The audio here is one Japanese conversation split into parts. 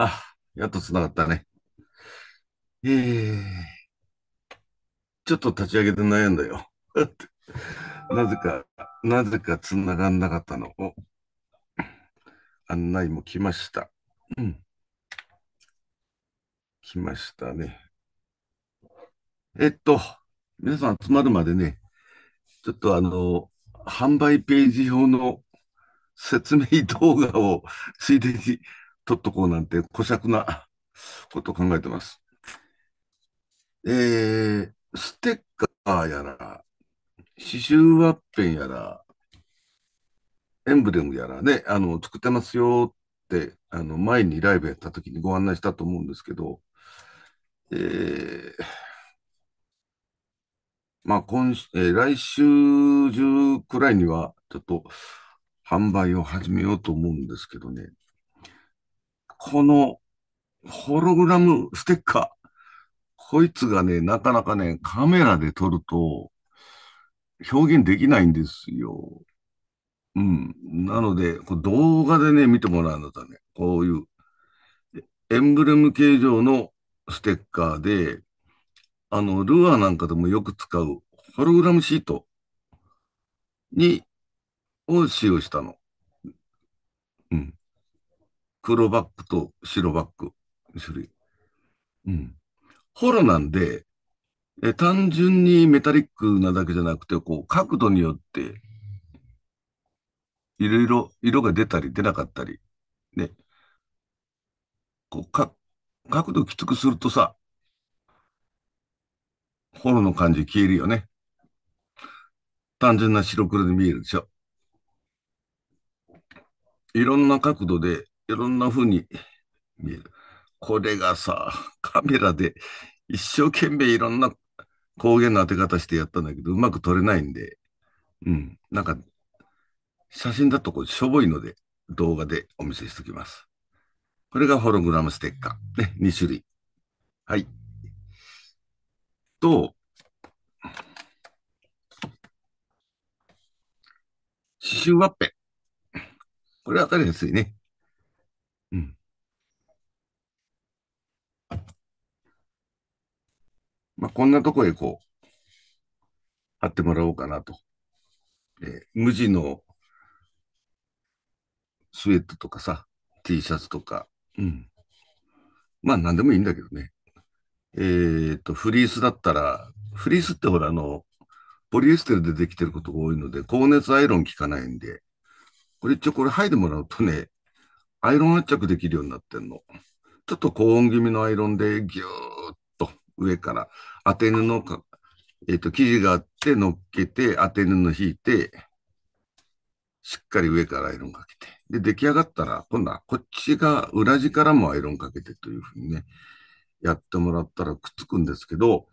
あ、やっと繋がったね。えー、ちょっと立ち上げて悩んだよ。なぜか、なぜか繋がんなかったのを。案内も来ました。うん。来ましたね。えっと、皆さん集まるまでね、ちょっとあの、販売ページ表の説明動画をついでに取っとこうなんて、小尺な ことを考えてます。えー、ステッカーやら、刺繍ワッペンやら、エンブレムやらね、あの、作ってますよって、あの、前にライブやった時にご案内したと思うんですけど、えー、まあ今週、えー、来週中くらいには、ちょっと販売を始めようと思うんですけどね。このホログラムステッカー。こいつがね、なかなかね、カメラで撮ると表現できないんですよ。うん。なので、こ動画でね、見てもらうのだたね、こういうエンブレム形状のステッカーで、あの、ルアーなんかでもよく使うホログラムシートに、を使用したの。うん。黒バックと白バック、種類。うん。ホロなんで、え単純にメタリックなだけじゃなくて、こう、角度によって、いろいろ色が出たり出なかったり、ね。こう、か、角度きつくするとさ、ホロの感じ消えるよね。単純な白黒で見えるでしょ。いろんな角度でいろんな風に見える。これがさ、カメラで一生懸命いろんな光源の当て方してやったんだけど、うまく撮れないんで、うん、なんか、写真だとこうしょぼいので、動画でお見せしておきます。これがホログラムステッカー。ね、2種類。はい。と、刺繍ワッペン。これわかりやすいね。うん。まあ、こんなとこへこう、貼ってもらおうかなと。え無地のスウェットとかさ、T シャツとか、うん。まあ、なんでもいいんだけどね。えー、と、フリースだったら、フリースってほら、あの、ポリエステルでできてることが多いので、高熱アイロン効かないんで、これ一応これ剥いでもらうとね、アイロン圧着できるようになってんの。ちょっと高温気味のアイロンでぎゅーっと上から当て布か、えっ、ー、と、生地があって乗っけて当て布引いて、しっかり上からアイロンかけて。で、出来上がったら、今度はこっちが裏地からもアイロンかけてというふうにね、やってもらったらくっつくんですけど、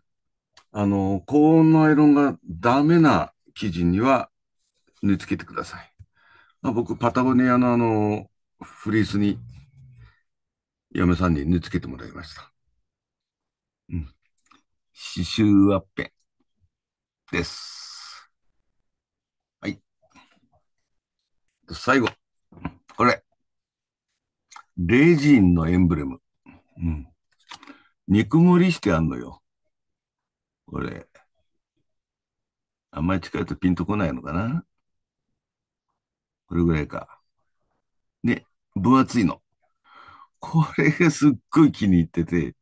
あの、高温のアイロンがダメな生地には縫い付けてください。まあ、僕、パタゴニアのあの、フリースに嫁さんに縫い付けてもらいました。うん。刺繍ワッペンです。はい。最後。これ。レジーンのエンブレム。うん。肉盛りしてあんのよ。これ。あんまり近いとピンとこないのかなこれぐらいか。分厚いの。これがすっごい気に入ってて、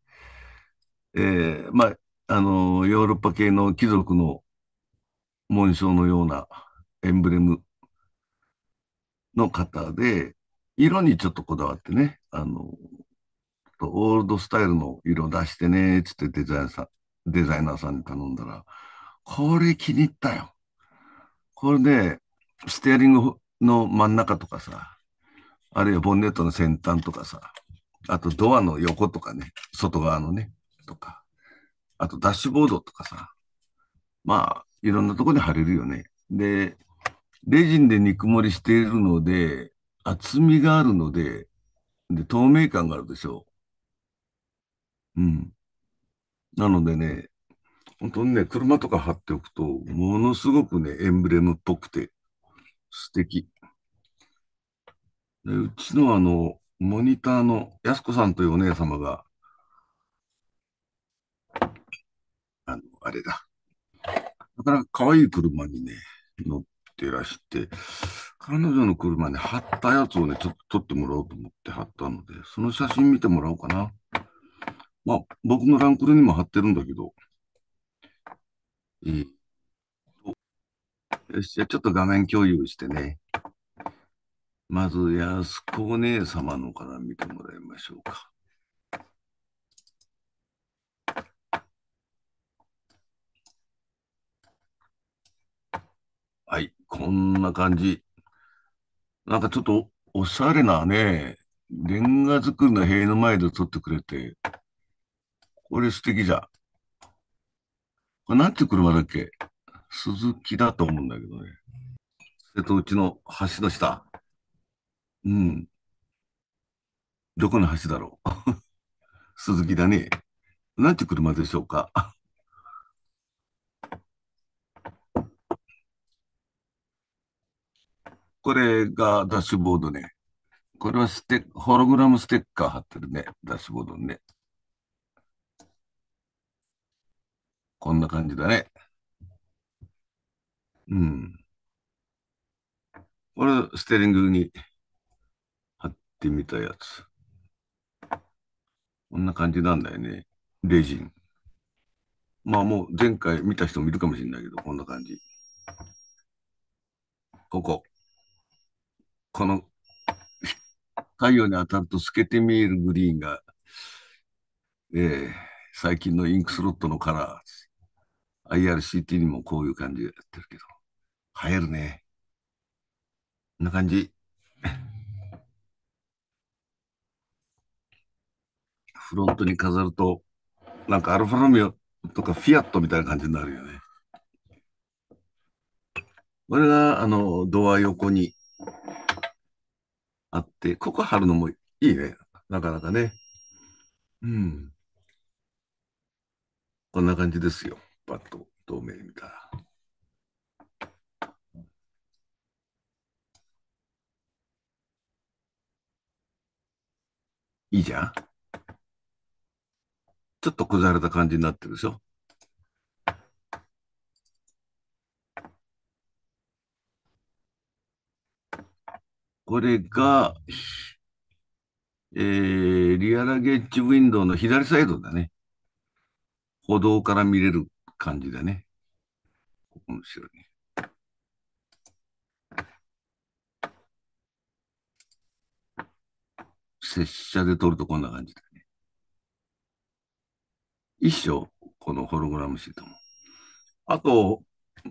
えー、まあ、あの、ヨーロッパ系の貴族の紋章のようなエンブレムの方で、色にちょっとこだわってね、あの、オールドスタイルの色出してね、つってデザインさデザイナーさんに頼んだら、これ気に入ったよ。これで、ステアリングの真ん中とかさ、あるいはボンネットの先端とかさ、あとドアの横とかね、外側のね、とか、あとダッシュボードとかさ、まあ、いろんなとこに貼れるよね。で、レジンで肉盛りしているので、厚みがあるので、で、透明感があるでしょう。うん。なのでね、本当にね、車とか貼っておくと、ものすごくね、エンブレムっぽくて、素敵。うちのあの、モニターの安子さんというお姉様が、あの、あれだ。なかなか可愛い車にね、乗ってらして、彼女の車に貼ったやつをね、ちょっと撮ってもらおうと思って貼ったので、その写真見てもらおうかな。まあ、僕のランクルにも貼ってるんだけど、えと、よし、じゃあちょっと画面共有してね。まず、安子お姉様のから見てもらいましょうか。はい、こんな感じ。なんかちょっとおしゃれなね、レンガ作りの塀の前で撮ってくれて、これ素敵じゃん。これなんて車だっけ鈴木だと思うんだけどね。瀬戸内の橋の下。うん。どこの橋だろう。鈴木だね。なんて車でしょうか。これがダッシュボードね。これはステホログラムステッカー貼ってるね。ダッシュボードにね。こんな感じだね。うん。これ、ステリングにってみたやつ。こんな感じなんだよね。レジン。まあもう前回見た人もいるかもしれないけど、こんな感じ。ここ。この太陽に当たると透けて見えるグリーンが、えー、最近のインクスロットのカラー。IRCT にもこういう感じでやってるけど。映えるね。こんな感じ。フロントに飾ると、なんかアルファロメオとかフィアットみたいな感じになるよね。これが、あの、ドア横にあって、ここ貼るのもいいね。なかなかね。うん。こんな感じですよ。パッと透明に見たら。いいじゃん。ちょっと崩れた感じになってるでしょ。これが、えー、リアラゲッジウィンドウの左サイドだね。歩道から見れる感じだね。ここの後ろに。拙者で撮るとこんな感じだ。一生、このホログラムシートも。あと、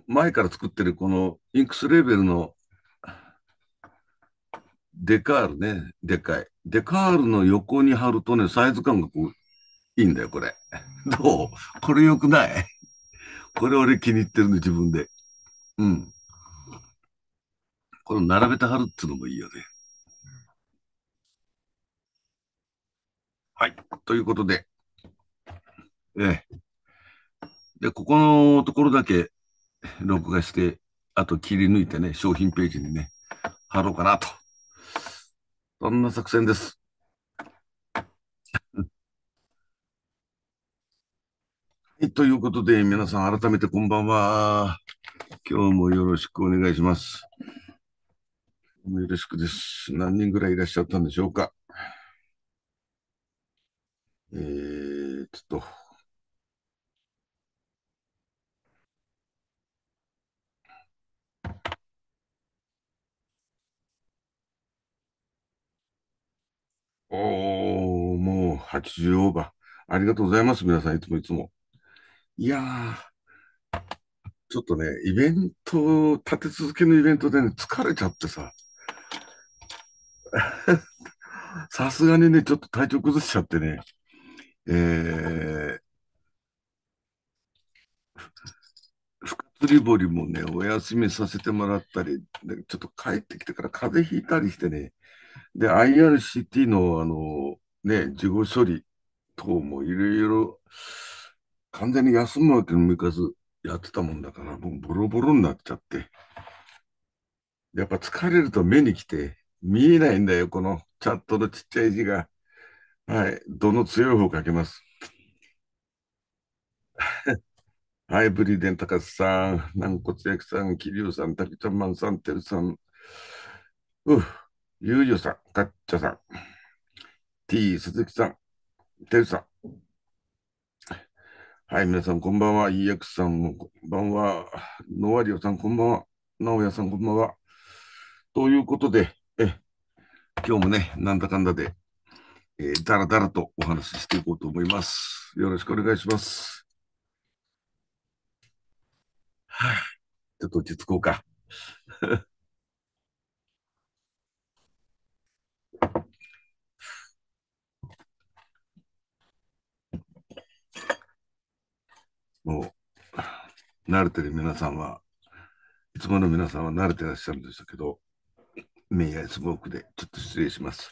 前から作ってるこのインクスレーベルのデカールね、でかい。デカールの横に貼るとね、サイズ感がこう、いいんだよ、これ。どうこれ良くないこれ俺気に入ってるの、自分で。うん。この並べて貼るっていうのもいいよね。はい。ということで。ええ。で、ここのところだけ 録画して、あと切り抜いてね、商品ページにね、貼ろうかなと。そんな作戦です。ということで、皆さん改めてこんばんは。今日もよろしくお願いします。よろしくです。何人ぐらいいらっしゃったんでしょうか。えー、ちょっとおー、もう80オーバー。ありがとうございます、皆さん、いつもいつも。いやー、ちょっとね、イベント、立て続けのイベントでね、疲れちゃってさ。さすがにね、ちょっと体調崩しちゃってね。えー、ふつり堀りもね、お休みさせてもらったり、ちょっと帰ってきてから風邪ひいたりしてね、で、IRCT の、あの、ね、事後処理等もいろいろ、完全に休むわけにもいかず、やってたもんだから、もうボロボロになっちゃって。やっぱ疲れると目に来て、見えないんだよ、このチャットのちっちゃい字が。はい、どの強い方かけます。はい、ブリデン・タカスさん、軟骨役さん、桐生さん、滝ちゃんマンさん、テルさん。うっゆうじゅうさん、かっちゃさん、T、鈴木さん、てるさん。はい、皆さん、こんばんは。EX さん、こんばんは。ノワリオさん、こんばんは。直哉さん、こんばんは。ということで、え今日もね、なんだかんだで、えー、だらだらとお話ししていこうと思います。よろしくお願いします。はあ、ちょっと落ち着こうか。もう、慣れてる皆さんは、いつもの皆さんは慣れてらっしゃるんでしたけど、メイヤースでちょっと失礼します。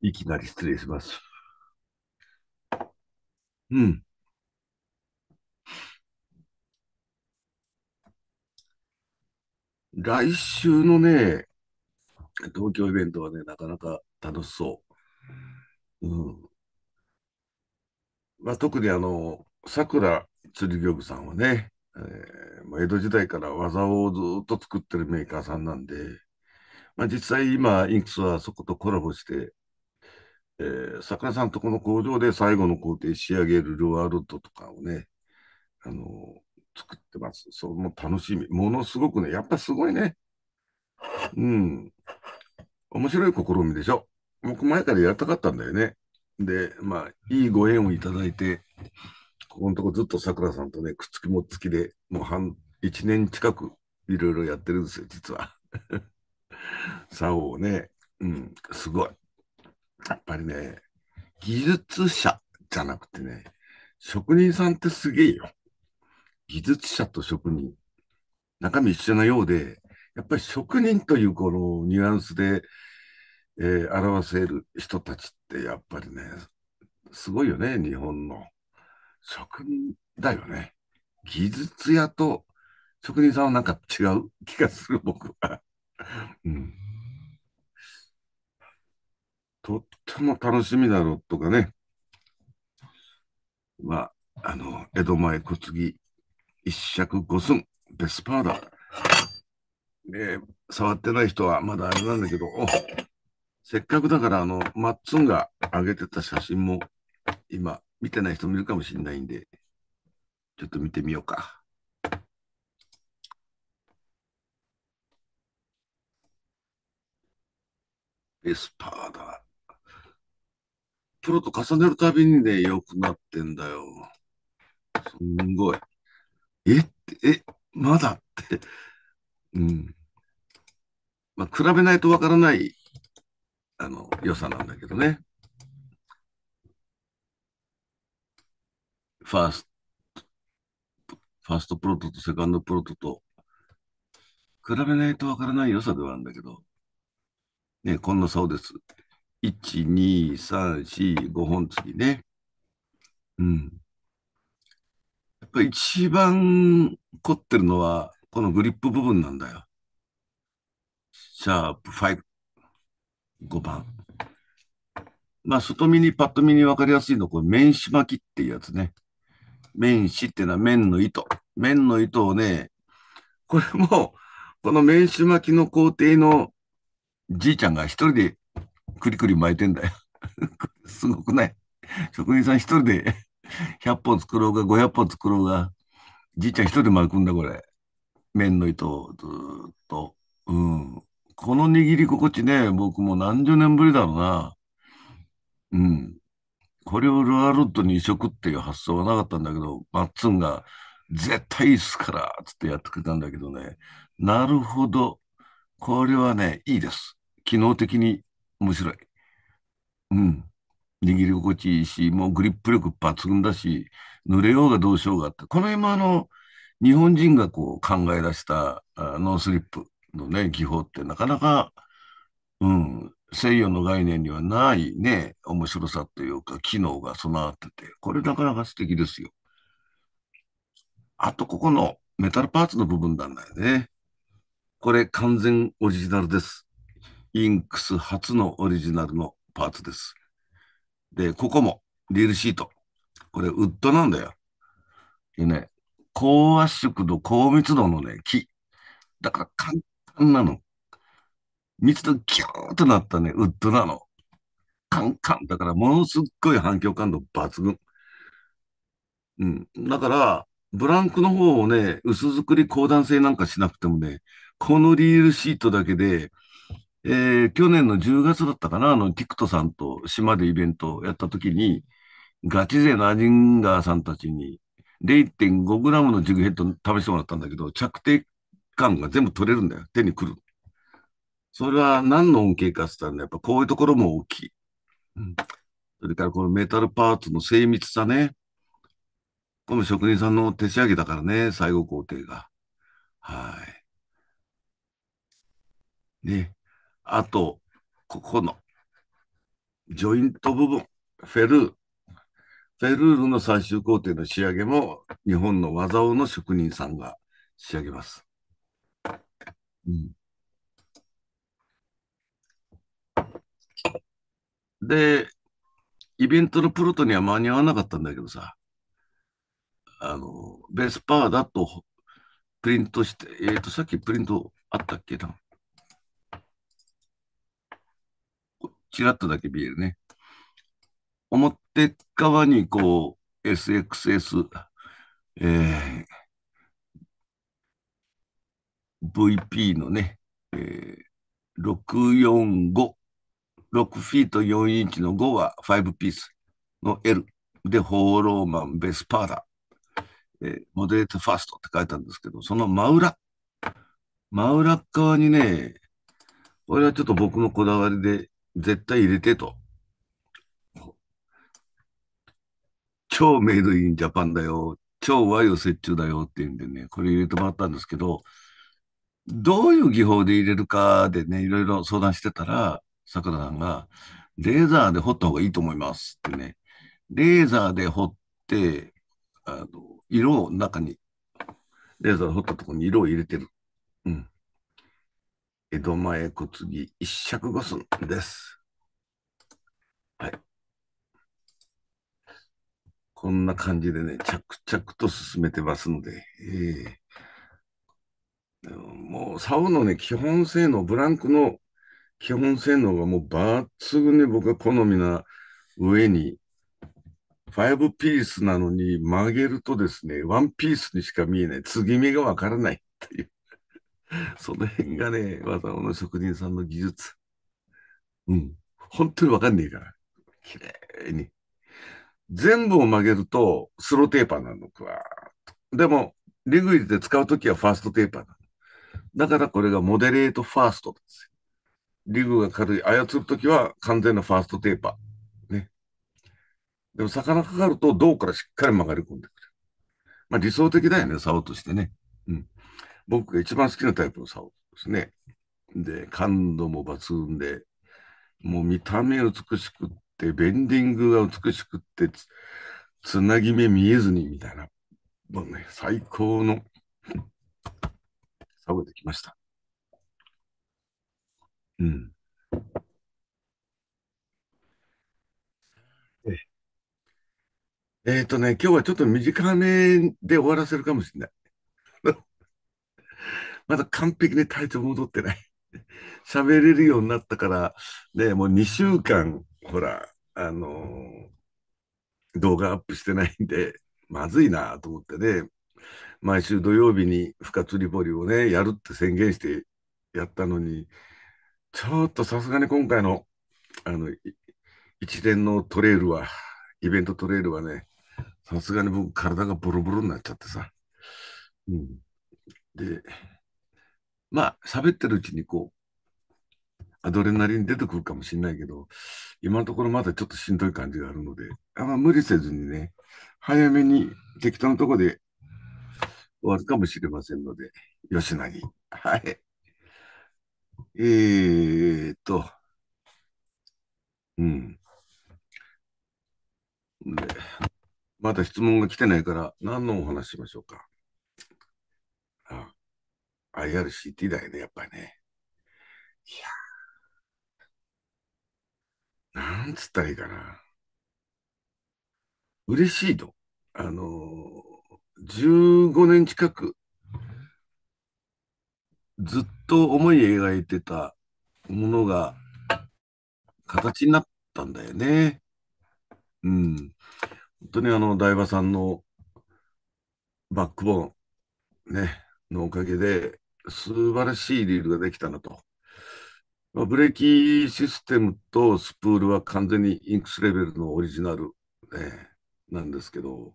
いきなり失礼します。うん。来週のね、東京イベントはね、なかなか楽しそう。うん。まあ、特にあの、さくら釣り漁具さんはね、えーまあ、江戸時代から技をずっと作ってるメーカーさんなんで、まあ、実際今、インクスはそことコラボして、えー、桜さんとこの工場で最後の工程仕上げるルアールドとかをね、あのー、作ってます。それも楽しみ。ものすごくね、やっぱすごいね。うん。面白い試みでしょ。僕前からやりたかったんだよね。で、まあ、いいご縁をいただいて、ここのとこずっとさくらさんとね、くっつきもっつきで、もう半、1年近くいろいろやってるんですよ、実は。さ おをね、うん、すごい。やっぱりね、技術者じゃなくてね、職人さんってすげえよ。技術者と職人。中身一緒なようで、やっぱり職人というこのニュアンスで、えー、表せる人たちってやっぱりね、すごいよね、日本の。職人だよね。技術屋と職人さんはなんか違う気がする、僕は。うん、とっても楽しみだろうとかね。まああの、江戸前小継ぎ一尺五寸、ベスパーダ、えー、触ってない人はまだあれなんだけど、おせっかくだから、あの、マッツンが上げてた写真も、今、見てない人もいるかもしれないんで、ちょっと見てみようか。エスパーだ。プロと重ねるたびにね、良くなってんだよ。すんごい。ええ、まだって。うん。まあ、比べないとわからないあの、良さなんだけどね。ファースト、ファーストプロトとセカンドプロトと、比べないとわからない良さではあるんだけど、ね、こんなそうです。1、2、3、4、5本次ね。うん。やっぱ一番凝ってるのは、このグリップ部分なんだよ。シャープファ5 5番。まあ、外見にパッと見に分かりやすいのは、これ、面紙巻きっていうやつね。面紙っていうのは面の糸。面の糸をね、これも、この面紙巻きの工程のじいちゃんが一人でくりくり巻いてんだよ。すごくない職人さん一人で100本作ろうが500本作ろうが、じいちゃん一人で巻くんだ、これ。面の糸をずっと。うん。この握り心地ね、僕も何十年ぶりだろうな。うん。これをルアールッドに移植っていう発想はなかったんだけど、マッツンが絶対いいっすからつってやってくれたんだけどね、なるほど。これはね、いいです。機能的に面白い。うん。握り心地いいし、もうグリップ力抜群だし、濡れようがどうしようがって。この辺もあの、日本人がこう考え出したあノースリップ。のね、技法ってなかなか、うん、西洋の概念にはないね、面白さというか、機能が備わってて、これなかなか素敵ですよ。あと、ここのメタルパーツの部分なんだよね。これ完全オリジナルです。インクス初のオリジナルのパーツです。で、ここもリールシート。これウッドなんだよ。でね、高圧縮度、高密度のね、木。だから簡ンなの。密度キューッとなったね、ウッドなの。カンカン。だからものすっごい反響感度抜群。うん。だから、ブランクの方をね、薄作り高断性なんかしなくてもね、このリールシートだけで、えー、去年の10月だったかな、あの、ティクトさんと島でイベントをやった時に、ガチ勢のアジンガーさんたちに0.5グラムのジグヘッド試してもらったんだけど、着底感が全部取れるんだよ。手にくる。それは何の恩恵かって言ったら、ね、やっぱこういうところも大きい。うん、それからこのメタルパーツの精密さね。この職人さんの手仕上げだからね、最後工程が。はい。ね。あと、ここの、ジョイント部分、フェルー。フェルールの最終工程の仕上げも、日本の技をの職人さんが仕上げます。うん。で、イベントのプロトには間に合わなかったんだけどさ、あの、ベースパーだとプリントして、えっ、ー、と、さっきプリントあったっけな。ちらっとだけ見えるね。表側にこう、SXS、えー、VP のね、えー、645、6フィート4インチの5は5ピースの L で、ホーローマン、ベスパーラ、えー、モデレートファーストって書いたんですけど、その真裏、真裏側にね、これはちょっと僕のこだわりで絶対入れてと。超メイドインジャパンだよ。超和洋折衷だよっていうんでね、これ入れてもらったんですけど、どういう技法で入れるかでね、いろいろ相談してたら、桜さんが、レーザーで掘った方がいいと思いますってね、レーザーで掘って、あの色を中に、レーザーで掘ったところに色を入れてる。うん。江戸前小継ぎ一尺五寸です。はい。こんな感じでね、着々と進めてますので、えーもう、竿のね、基本性能、ブランクの基本性能がもう抜群に僕は好みな上に、ファイブピースなのに曲げるとですね、ワンピースにしか見えない、継ぎ目がわからないっていう。その辺がね、わざわざ職人さんの技術。うん。本当にわかんねえから。綺麗に。全部を曲げると、スローテーパーなのと。でも、リグイズで使うときはファーストテーパーなの。だからこれがモデレートファーストです。リグが軽い、操るときは完全なファーストテーパー。ね。でも魚かかると銅からしっかり曲がり込んでくる。まあ理想的だよね、竿としてね。うん。僕が一番好きなタイプの竿ですね。で、感度も抜群で、もう見た目美しくって、ベンディングが美しくって、つなぎ目見えずにみたいな、もうね、最高の覚えてきました。うん。えええーとね、今日はちょっと短めで終わらせるかもしれない。まだ完璧に体調戻ってない。喋れるようになったから、ね、もう2週間、ほら、あのー動画アップしてないんで、まずいなと思ってね。毎週土曜日に深釣りリをね、やるって宣言してやったのに、ちょっとさすがに今回の、あの、一連のトレイルは、イベントトレイルはね、さすがに僕体がボロボロになっちゃってさ。うん、で、まあ、喋ってるうちにこう、アドレナリン出てくるかもしれないけど、今のところまだちょっとしんどい感じがあるので、あま無理せずにね、早めに適当なとこで終わるかもしれませんので、吉なはい。えーと、うん。で、まだ質問が来てないから、何のお話しましょうか。あ、IRCT だよね、やっぱりね。いやなんつったらいいかな。嬉しいと。あのー15年近く、ずっと思い描いてたものが、形になったんだよね。うん。本当にあの、台場さんのバックボーン、ね、のおかげで、素晴らしいリールができたなと。まあ、ブレーキシステムとスプールは完全にインクスレベルのオリジナル、ね、なんですけど、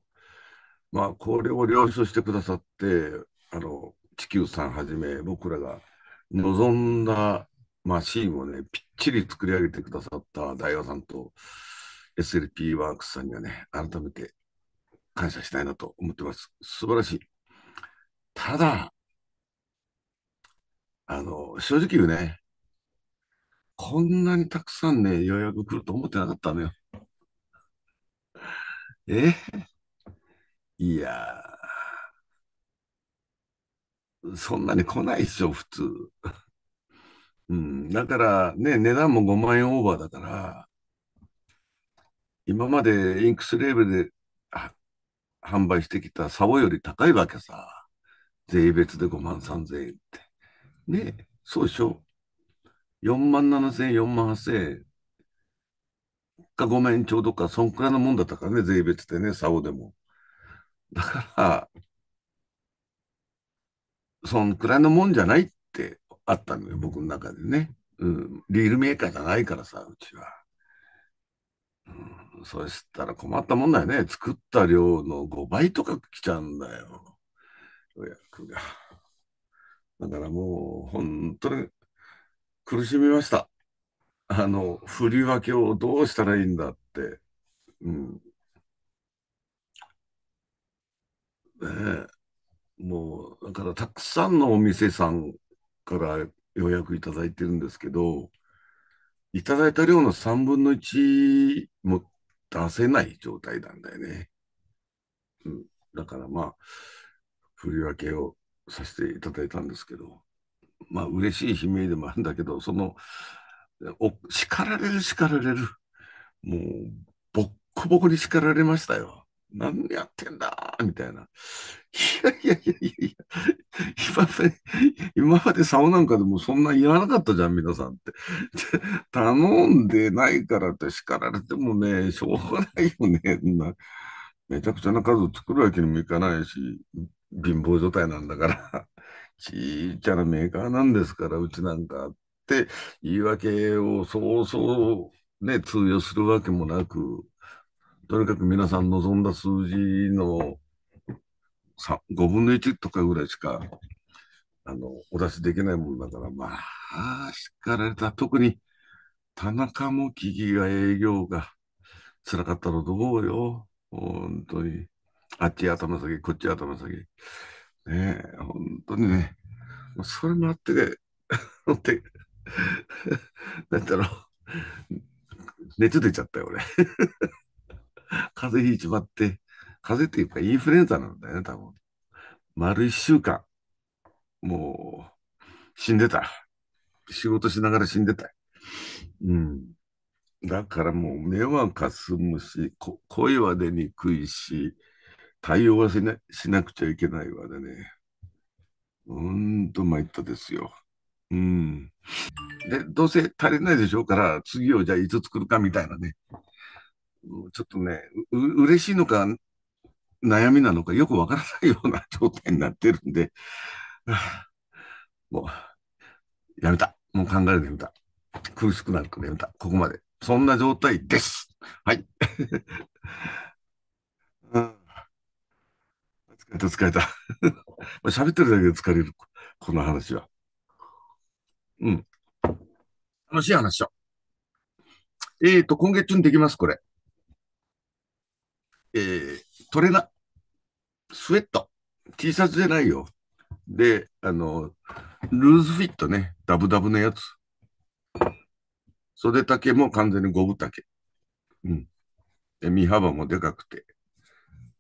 まあ、これを了承してくださって、あの地球さんはじめ、僕らが望んだ、まあ、シーンをね、ぴっちり作り上げてくださった大和さんと SLP ワークスさんにはね、改めて感謝したいなと思ってます。素晴らしい。ただ、あの、正直言うね、こんなにたくさんね、予約来ると思ってなかったのよ。えーいやそんなに来ないっしょ、普通。うん、だからね、値段も5万円オーバーだから、今までインクスレーベルで販売してきたサボより高いわけさ。税別で5万3000円って。ねそうでしょ。4万7000円、4万8000円か5万円ちょうどか、そんくらいのもんだったからね、税別でね、サボでも。だから、そんくらいのもんじゃないってあったのよ、僕の中でね。うん、リールメーカーじゃないからさ、うちは。うん、そしたら困ったもんだよね。作った量の5倍とか来ちゃうんだよ。予約が。だからもう、本当に苦しみました。あの、振り分けをどうしたらいいんだって。うん、ね、もう、だからたくさんのお店さんから予約いただいてるんですけど、いただいた量の3分の1も出せない状態なんだよね。うん、だからまあ、振り分けをさせていただいたんですけど、まあ嬉しい悲鳴でもあるんだけど、その、お叱られる叱られる。もう、ボッコボコに叱られましたよ。何やってんだみたいな。いやいやいやいやいや、今まで、今まで竿なんかでもそんな言わなかったじゃん、皆さんって。頼んでないからって叱られてもね、しょうがないよね。めちゃくちゃな数作るわけにもいかないし、貧乏状態なんだから、ちっちゃなメーカーなんですから、うちなんかって言い訳をそうそうね、通用するわけもなく、とにかく皆さん望んだ数字の5分の1とかぐらいしか、あの、お出しできないものだから、まあ、叱られた。特に、田中も木々が営業が辛かったのどうよ。本当に。あっち頭下げ、こっち頭下げ。ねえ、本当にね。それもあって、ほんとなんだろう。熱出ちゃったよ、俺。風邪ひいちまって、風邪っていうかインフルエンザなんだよね、多分。丸一週間、もう、死んでた。仕事しながら死んでた。うん。だからもう目はかすむし、声は出にくいし、対応はしなしなくちゃいけないわでね。うんと参ったですよ。うん。で、どうせ足りないでしょうから、次をじゃあいつ作るかみたいなね。ちょっとね、う嬉しいのか、悩みなのかよくわからないような状態になってるんで、もう、やめた。もう考えるのやめた。苦しくなるからやめた。ここまで。そんな状態です。はい。うん、疲れた、疲れた。喋ってるだけで疲れる、この話は。うん。楽しい話を。えっ、ー、と、今月中にできます、これ。えー、トレーナー、スウェット、T シャツじゃないよ。で、あの、ルーズフィットね、ダブダブのやつ。袖丈も完全に五分丈。うん。で、身幅もでかくて、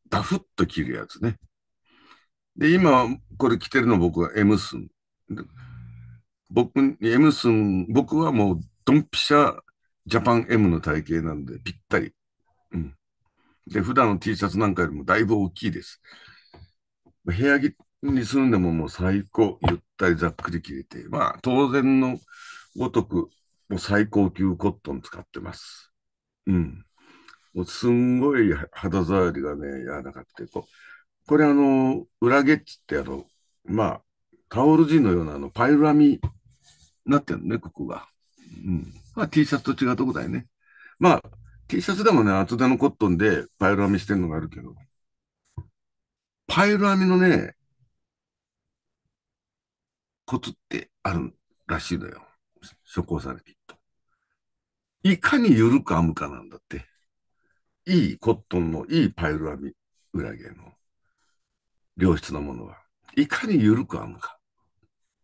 ダフッと着るやつね。で、今、これ着てるの僕は M スン。僕、M スン、僕はもうドンピシャジャパン M の体型なんでぴったり。うん。で、普段の T シャツなんかよりもだいぶ大きいです。部屋着にするんでももう最高、ゆったりざっくり切れて、まあ当然のごとく、もう最高級コットン使ってます。うん。もうすんごい肌触りがね、柔らかくて、ここれあの、裏ゲッチってあの、まあ、タオル地のようなあのパイル編みになってるね、ここが。うん。まあ T シャツと違うとこだよね。まあ、T シャツでもね、厚手のコットンでパイル編みしてるのがあるけど、パイル編みのね、コツってあるらしいのよ。処方されきっと。いかに緩く編むかなんだって。いいコットンのいいパイル編み、裏毛の良質なものは。いかに緩く編むか。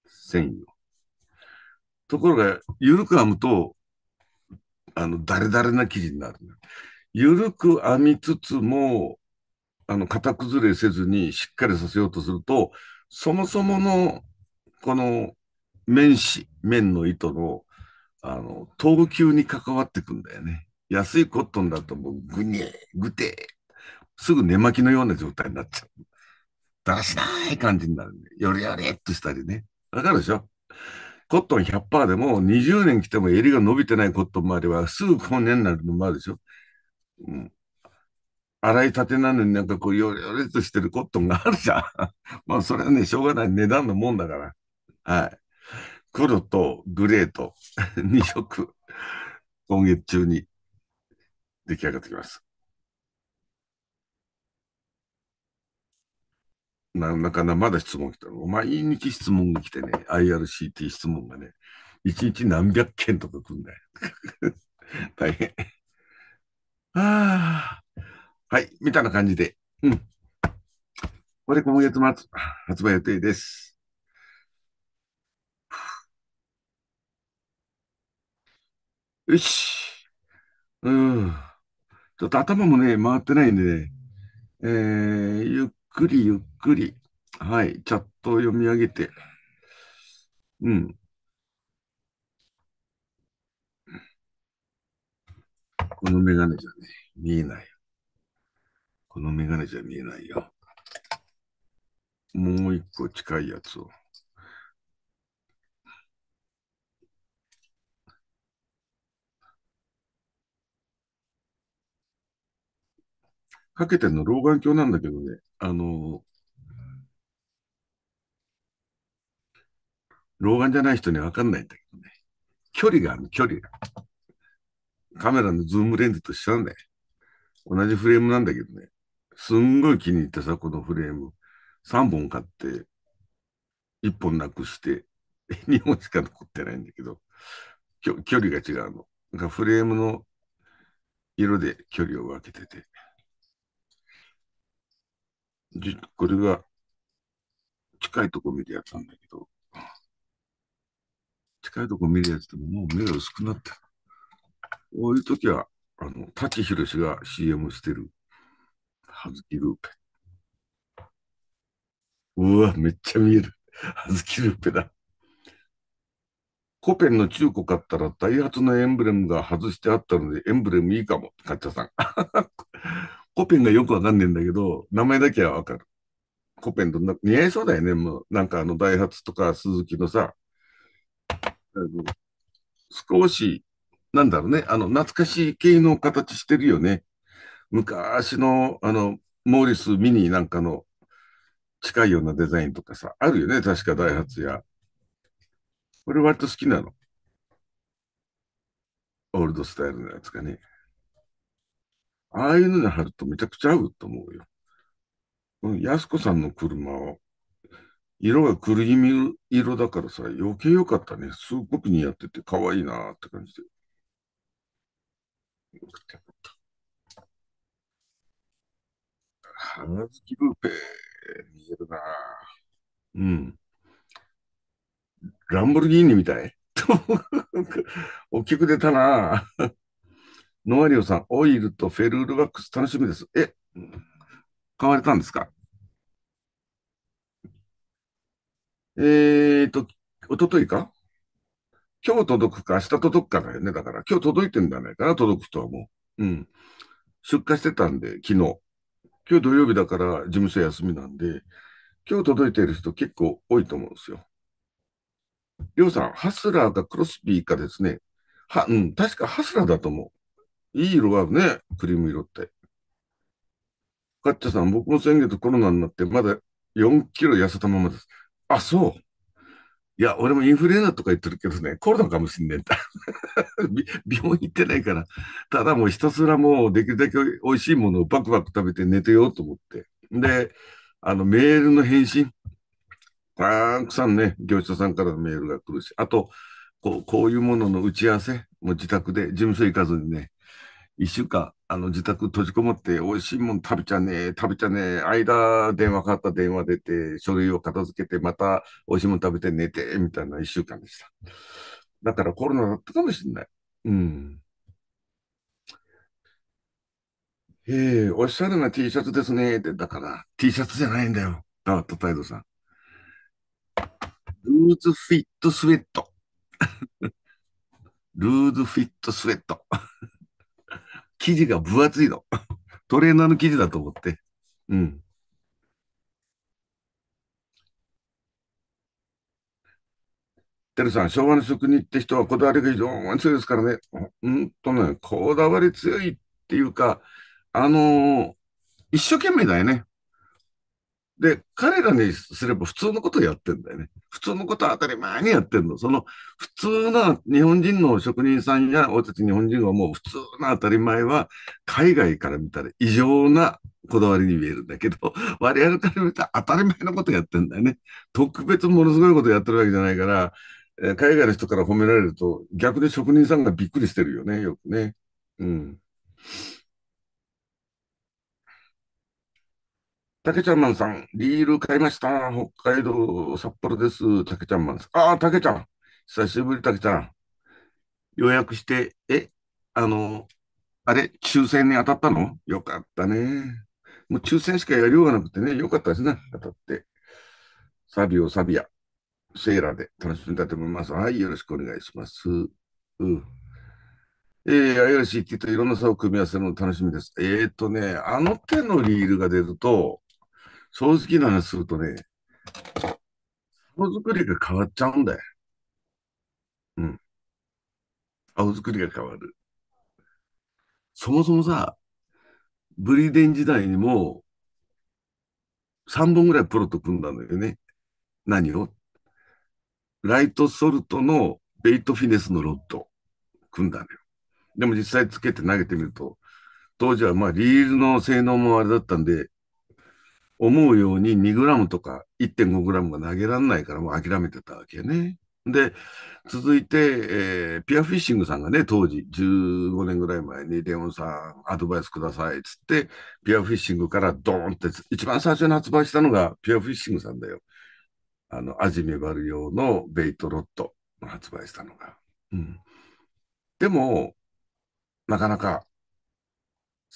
繊維を。ところが、緩く編むと、あの、だれだれな生地になる。ゆるく編みつつも、あの、型崩れせずにしっかりさせようとすると、そもそもの、この、面紙、面の糸の、あの、等級に関わってくんだよね。安いコットンだともう、ぐにえ、ぐてすぐ寝巻きのような状態になっちゃう。だらしない感じになるね。よりよりっとしたりね。わかるでしょコットン100%でも20年着ても襟が伸びてないコットンもあれば、すぐ本音になるのもあるでしょ。うん、洗いたてなのになんかこう、よレよれとしてるコットンがあるじゃん。まあ、それはね、しょうがない値段のもんだから。はい。黒とグレーと2 色、今月中に出来上がってきます。なんだかなまだ質問来たの。毎日質問が来てね、IRCT 質問がね、一日何百件とか来るんだよ。大変。はあ。はい、みたいな感じで。うん。これ今月末、発売予定です。よし。うん。ちょっと頭もね、回ってないんでね、えー、ゆっくりゆっくり、はい、チャットを読み上げて、うん。このメガネじゃね、見えない。このメガネじゃ見えないよ。もう一個近いやつを。かけてんの老眼鏡なんだけどね。あの、老眼じゃない人には分かんないんだけどね。距離がある、距離が。カメラのズームレンズと一緒なんだよ。同じフレームなんだけどね。すんごい気に入ってさ、このフレーム。3本買って、1本なくして、2 本しか残ってないんだけど、距離が違うの。フレームの色で距離を分けてて。じ、これが、近いとこ見るやつなんだけど、近いとこ見るやつでももう目が薄くなってこういう時は、あの、舘ひろしが CM してる、はずきルーペ。うわ、めっちゃ見える。はずきルーペだ。コペンの中古買ったら、ダイハツのエンブレムが外してあったので、エンブレムいいかも、カッチャさん。コペンがよくわかんねえんだけど、名前だけはわかる。コペンと似合いそうだよね、もう。なんかあの、ダイハツとかスズキのさ、あの少し、なんだろうね、あの、懐かしい系の形してるよね。昔の、あの、モーリス・ミニーなんかの近いようなデザインとかさ、あるよね、確かダイハツや。これ割と好きなの。オールドスタイルのやつがね。ああいうのに貼るとめちゃくちゃ合うと思うよ。この安子さんの車は、色がくるぎみ色だからさ、余計良かったね。すっごく似合ってて、可愛いなって感じで。よくてよかった。花月ルーペ、見えるなうん。ランボルギーニみたい。大 きく出たなノアリオさん、オイルとフェルールワックス楽しみです。え、買われたんですかえっ、ー、と、おとといか今日届くか、明日届くかだよね。だから、今日届いてんじゃないかな、届くとはもう。うん。出荷してたんで、昨日。今日土曜日だから、事務所休みなんで、今日届いてる人結構多いと思うんですよ。りょうさん、ハスラーかクロスピーかですね。は、うん、確かハスラーだと思う。いい色あるね、クリーム色って。カッチャさん、僕も先月コロナになってまだ4キロ痩せたままです。あ、そう。いや、俺もインフルエンザとか言ってるけどね、コロナかもしんねえんだ。病院行ってないから。ただもうひたすらもうできるだけ美味しいものをバクバク食べて寝てようと思って。で、あのメールの返信。たくさんね、業者さんからのメールが来るし。あと、こうこういうものの打ち合わせ、もう自宅で事務所行かずにね、一週間、あの、自宅閉じこもって、美味しいもん食べちゃねえ、食べちゃねえ、間、電話かかった電話出て、書類を片付けて、また美味しいもん食べて寝て、みたいな一週間でした。だからコロナだったかもしれない。うん。ええおしゃれな T シャツですね。で、だから、T シャツじゃないんだよ。だわっと太蔵さん。ルーズフィットスウェット。ルーズフィットスウェット。生地が分厚いの。トレーナーの生地だと思って。うん。てるさん、昭和の職人って人はこだわりが非常に強いですからね。うんとね、こだわり強いっていうか、あのー、一生懸命だよね。で、彼らにすれば普通のことをやってんだよね。普通のことは当たり前にやってんの。その普通な日本人の職人さんや、俺たち日本人はもう普通な当たり前は、海外から見たら異常なこだわりに見えるんだけど、我々から見たら当たり前のことやってんだよね。特別ものすごいことやってるわけじゃないから、え海外の人から褒められると、逆に職人さんがびっくりしてるよね、よくね。うん。けちゃんマンさん、リール買いました。北海道札幌です。けちゃんマンさん。ああ、けちゃん。久しぶり、けちゃん。予約して、え、あの、あれ、抽選に当たったのよかったね。もう抽選しかやりようがなくてね、よかったですね、当たって。サビオ、サビア、セーラーで楽しみたいと思います。はい、よろしくお願いします。うん。えー、IRCT といろんな差を組み合わせるの楽しみです。えっ、ー、とね、あの手のリールが出ると、正直な話するとね、青作りが変わっちゃうんだよ。うん。青作りが変わる。そもそもさ、ブリデン時代にも、3本ぐらいプロと組んだんだよね。何をライトソルトのベイトフィネスのロッド組んだのよ。でも実際つけて投げてみると、当時はまあリールの性能もあれだったんで、思うように2グラムとか1.5グラムが投げられないからもう諦めてたわけね。で、続いて、えー、ピアフィッシングさんがね、当時15年ぐらい前にレオンさんアドバイスくださいっつって、ピアフィッシングからドーンって一番最初に発売したのがピアフィッシングさんだよ。あの、アジメバル用のベイトロット発売したのが。うん。でも、なかなか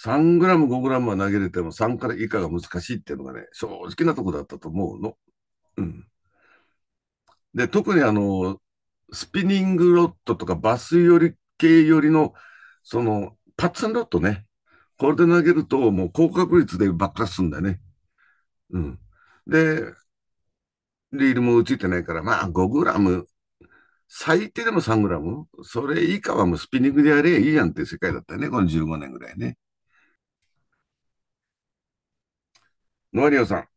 3グラム、5グラムは投げれても3から以下が難しいっていうのがね、正直なとこだったと思うの。うん。で、特にあの、スピニングロットとかバス寄り系寄りの、その、パッツンロットね。これで投げると、もう高確率で爆発するんだね。うん。で、リールも映ってないから、まあ5グラム、最低でも3グラム、それ以下はもうスピニングでやれいいやんっていう世界だったね、この15年ぐらいね。ノアリオさん、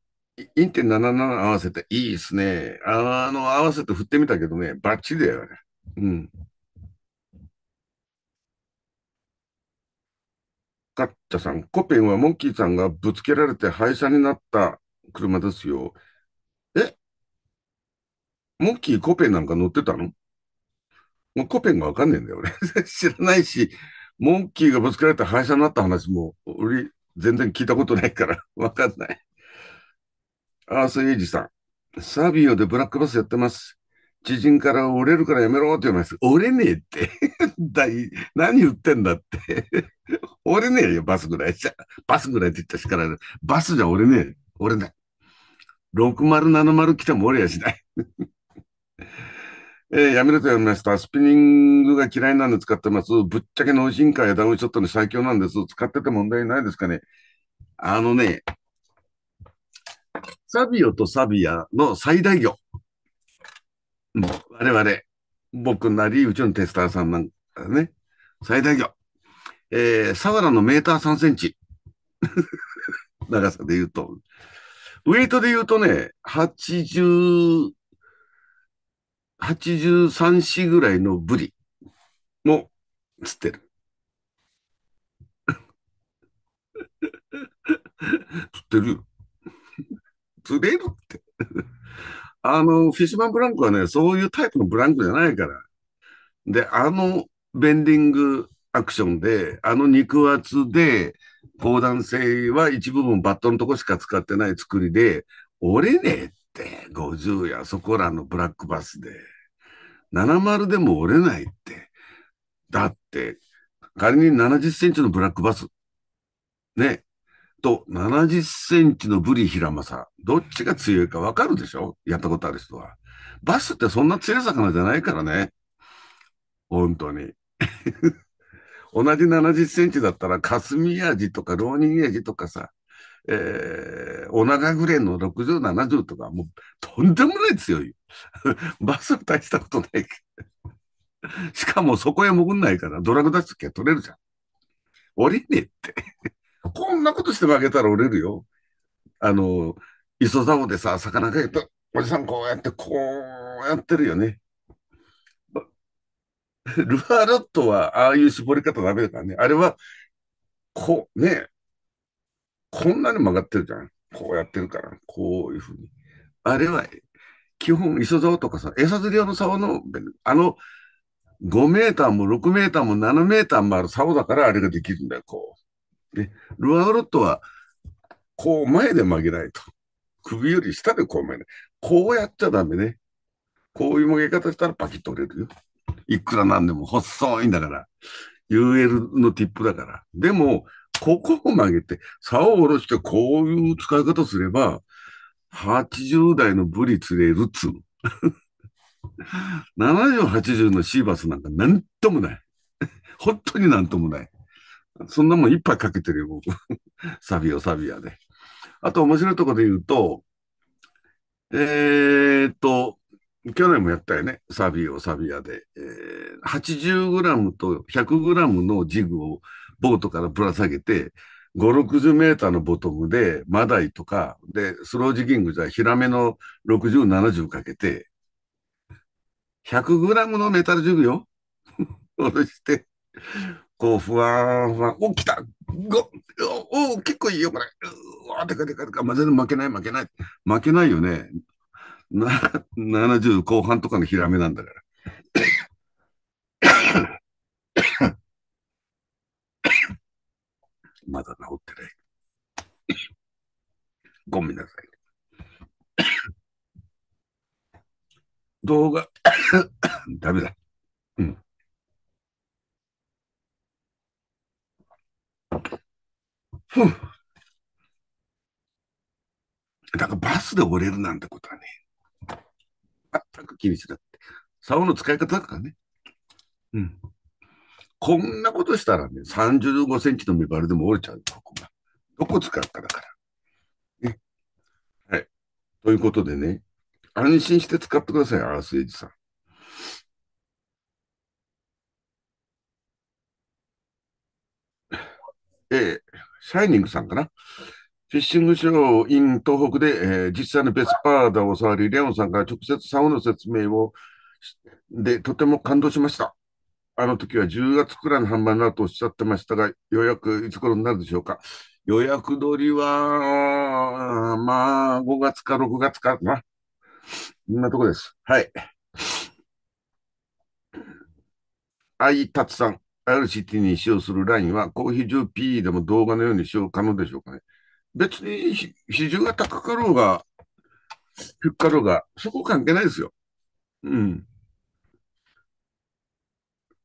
インン7 7合わせていいですね。あの、合わせて振ってみたけどね、バッチリだよね。うん。カッチャさん、コペンはモンキーさんがぶつけられて廃車になった車ですよ。えモンキーコペンなんか乗ってたのもうコペンがわかんねえんだよ俺。知らないし、モンキーがぶつけられて廃車になった話も、俺、全然聞いたことないから、わかんない。アース・エイジさん。サビオでブラックバスやってます。知人から折れるからやめろって言われます。折れねえって。だい何言ってんだって。折れねえよ、バスぐらいじゃ。バスぐらいって言ったら叱られる。バスじゃ折れねえ。折れない。6070来ても折れやしない。えー、やめろとやめました。スピニングが嫌いなんで使ってます。ぶっちゃけ脳進化やダウンショットの最強なんです。使ってて問題ないですかね。あのね、サビオとサビアの最大魚。もう、我々、僕なり、うちのテスターさんなんかね、最大魚。えー、サワラのメーター3センチ。長さで言うと。ウエイトで言うとね、80、83種ぐらいのブリも釣ってる。釣ってるよ。釣れるって。あの、フィッシュマンブランクはね、そういうタイプのブランクじゃないから。で、あのベンディングアクションで、あの肉厚で、防弾性は一部分バットのとこしか使ってない作りで、折れねえって、50やそこらのブラックバスで。70でも折れないって。だって、仮に70センチのブラックバス、ね、と70センチのブリヒラマサ、どっちが強いかわかるでしょやったことある人は。バスってそんな強い魚じゃないからね。本当に。同じ70センチだったら、霞味とか浪人味とかさ、えー、お腹ぐレいの60、70とか、もうとんでもない強い。バスは大したことない。しかもそこへ潜んないから、ドラグ出すときは取れるじゃん。降りねえってこんなことして負けたら折れるよ。あの、磯竿でさ、魚かけた、おじさんこうやって、こうやってるよね。ルアーロットは、ああいう絞り方ダメだからね。あれは、こう、ね、こんなに曲がってるじゃん。こうやってるから、こういうふうに。あれは、基本、磯竿とかさ、餌釣り用の竿の、あの、5メーターも6メーターも7メーターもある竿だからあれができるんだよ、こね、ルアーロットは、こう前で曲げないと。首より下でこう曲げない。こうやっちゃダメね。こういう曲げ方したらパキッと折れるよ。いくらなんでも細いんだから。UL のティップだから。でも、ここを曲げて、竿を下ろしてこういう使い方すれば、80代のブリ釣れるっつう70、80 のシーバスなんか何ともない。本当に何ともない。そんなもんいっぱいかけてるよ、僕。サビオサビアで。あと面白いとこで言うと、えー、っと、去年もやったよね。サビオサビアで。えー、80g と 100g のジグをボートからぶら下げて、5、60メーターのボトムで、マダイとか、で、スロージギングじゃ、ヒラメの60、70かけて、100グラムのメタルジグよ。おろして、こう、ふわふわ、お、来たごお、お、結構いいよ、これ。うわ、でかでかでか、まあ、全然負けない、負けない。負けないよね。な、70後半とかのヒラメなんだから。まだ治ってない。ごめんなさい。動画、ダメだ。ふだからバスで折れるなんてことはね、全く厳しなだって。竿の使い方だからね。うん。こんなことしたらね、35センチのメバルでも折れちゃうここが。どこ使うかだから。ね。はい。ということでね、安心して使ってください、アースエイジさん。ええ、シャイニングさんかな。フィッシングショーイン東北で、えー、実際のベスパーダを触り、レオンさんから直接サウの説明をで、とても感動しました。あの時は10月くらいの販売になるとおっしゃってましたが、予約いつ頃になるでしょうか。予約取りは、まあ、5月か6月かな。こんなとこです。はい。あいたつさん。RCT に使用するラインは、高比重 PE でも動画のように使用可能でしょうかね。別に比重が高かろうが、低かろうが、そこ関係ないですよ。うん。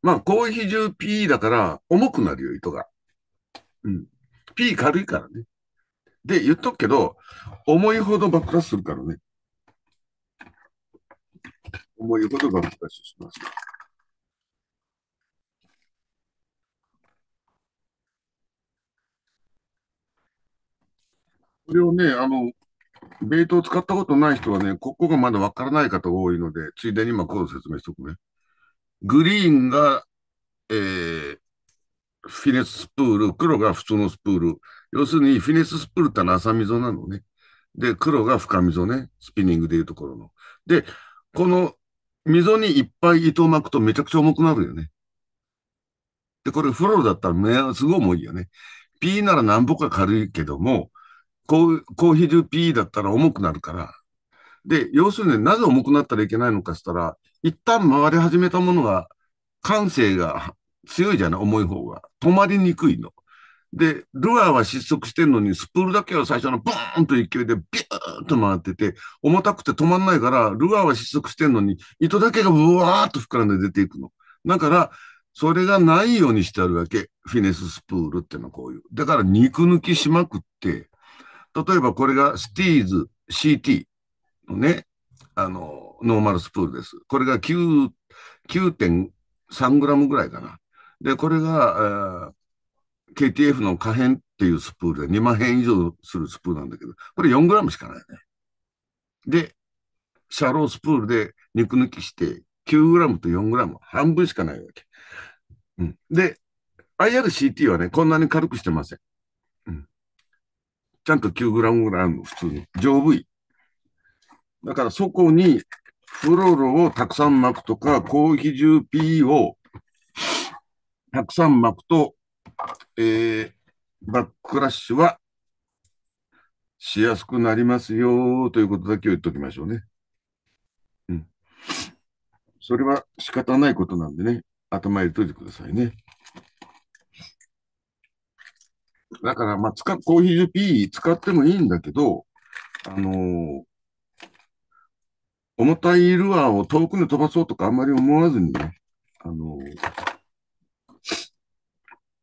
まあ、高比重 PE だから、重くなるよ、糸が。うん。P 軽いからね。で、言っとくけど、重いほど爆発するからね。重いほど爆発します。これをね、あの、ベイトを使ったことない人はね、ここがまだわからない方多いので、ついでに今、こう説明しておくね。グリーンが、えー、フィネススプール、黒が普通のスプール。要するに、フィネススプールってのは浅溝なのね。で、黒が深溝ね。スピニングでいうところの。で、この溝にいっぱい糸を巻くとめちゃくちゃ重くなるよね。で、これフローだったら目すごい重いよね。P なら何歩か軽いけども、コーヒール p ーだったら重くなるから。で、要するになぜ重くなったらいけないのかしたら、一旦回り始めたものが、感性が強いじゃない、重い方が。止まりにくいの。で、ルアーは失速してんのに、スプールだけは最初のブーンと勢いでビューンと回ってて、重たくて止まんないから、ルアーは失速してんのに、糸だけがブワーっと膨らんで出ていくの。だから、それがないようにしてあるわけ。フィネススプールってのはこういう。だから肉抜きしまくって、例えばこれがスティーズ CT のね、あの、ノーマルスプールです。これが9.3グラムぐらいかな。で、これが、えー、KTF の可変っていうスプールで2万円以上するスプールなんだけど、これ4グラムしかないね。で、シャロースプールで肉抜きして9グラムと4グラム、半分しかないわけ。うん、で、IRCT はね、こんなに軽くしてません。ちゃんと9グラムぐらいあるの、普通に。丈夫い。だからそこにフロロをたくさん巻くとか、コーヒージューピーをたくさん巻くと、えー、バックラッシュはしやすくなりますよということだけを言っておきましょうね。うん。それは仕方ないことなんでね、頭入れといてくださいね。だから、まあ、使、コーヒーピ P 使ってもいいんだけど、あのー、重たいルアーを遠くに飛ばそうとかあんまり思わずにね、あのー、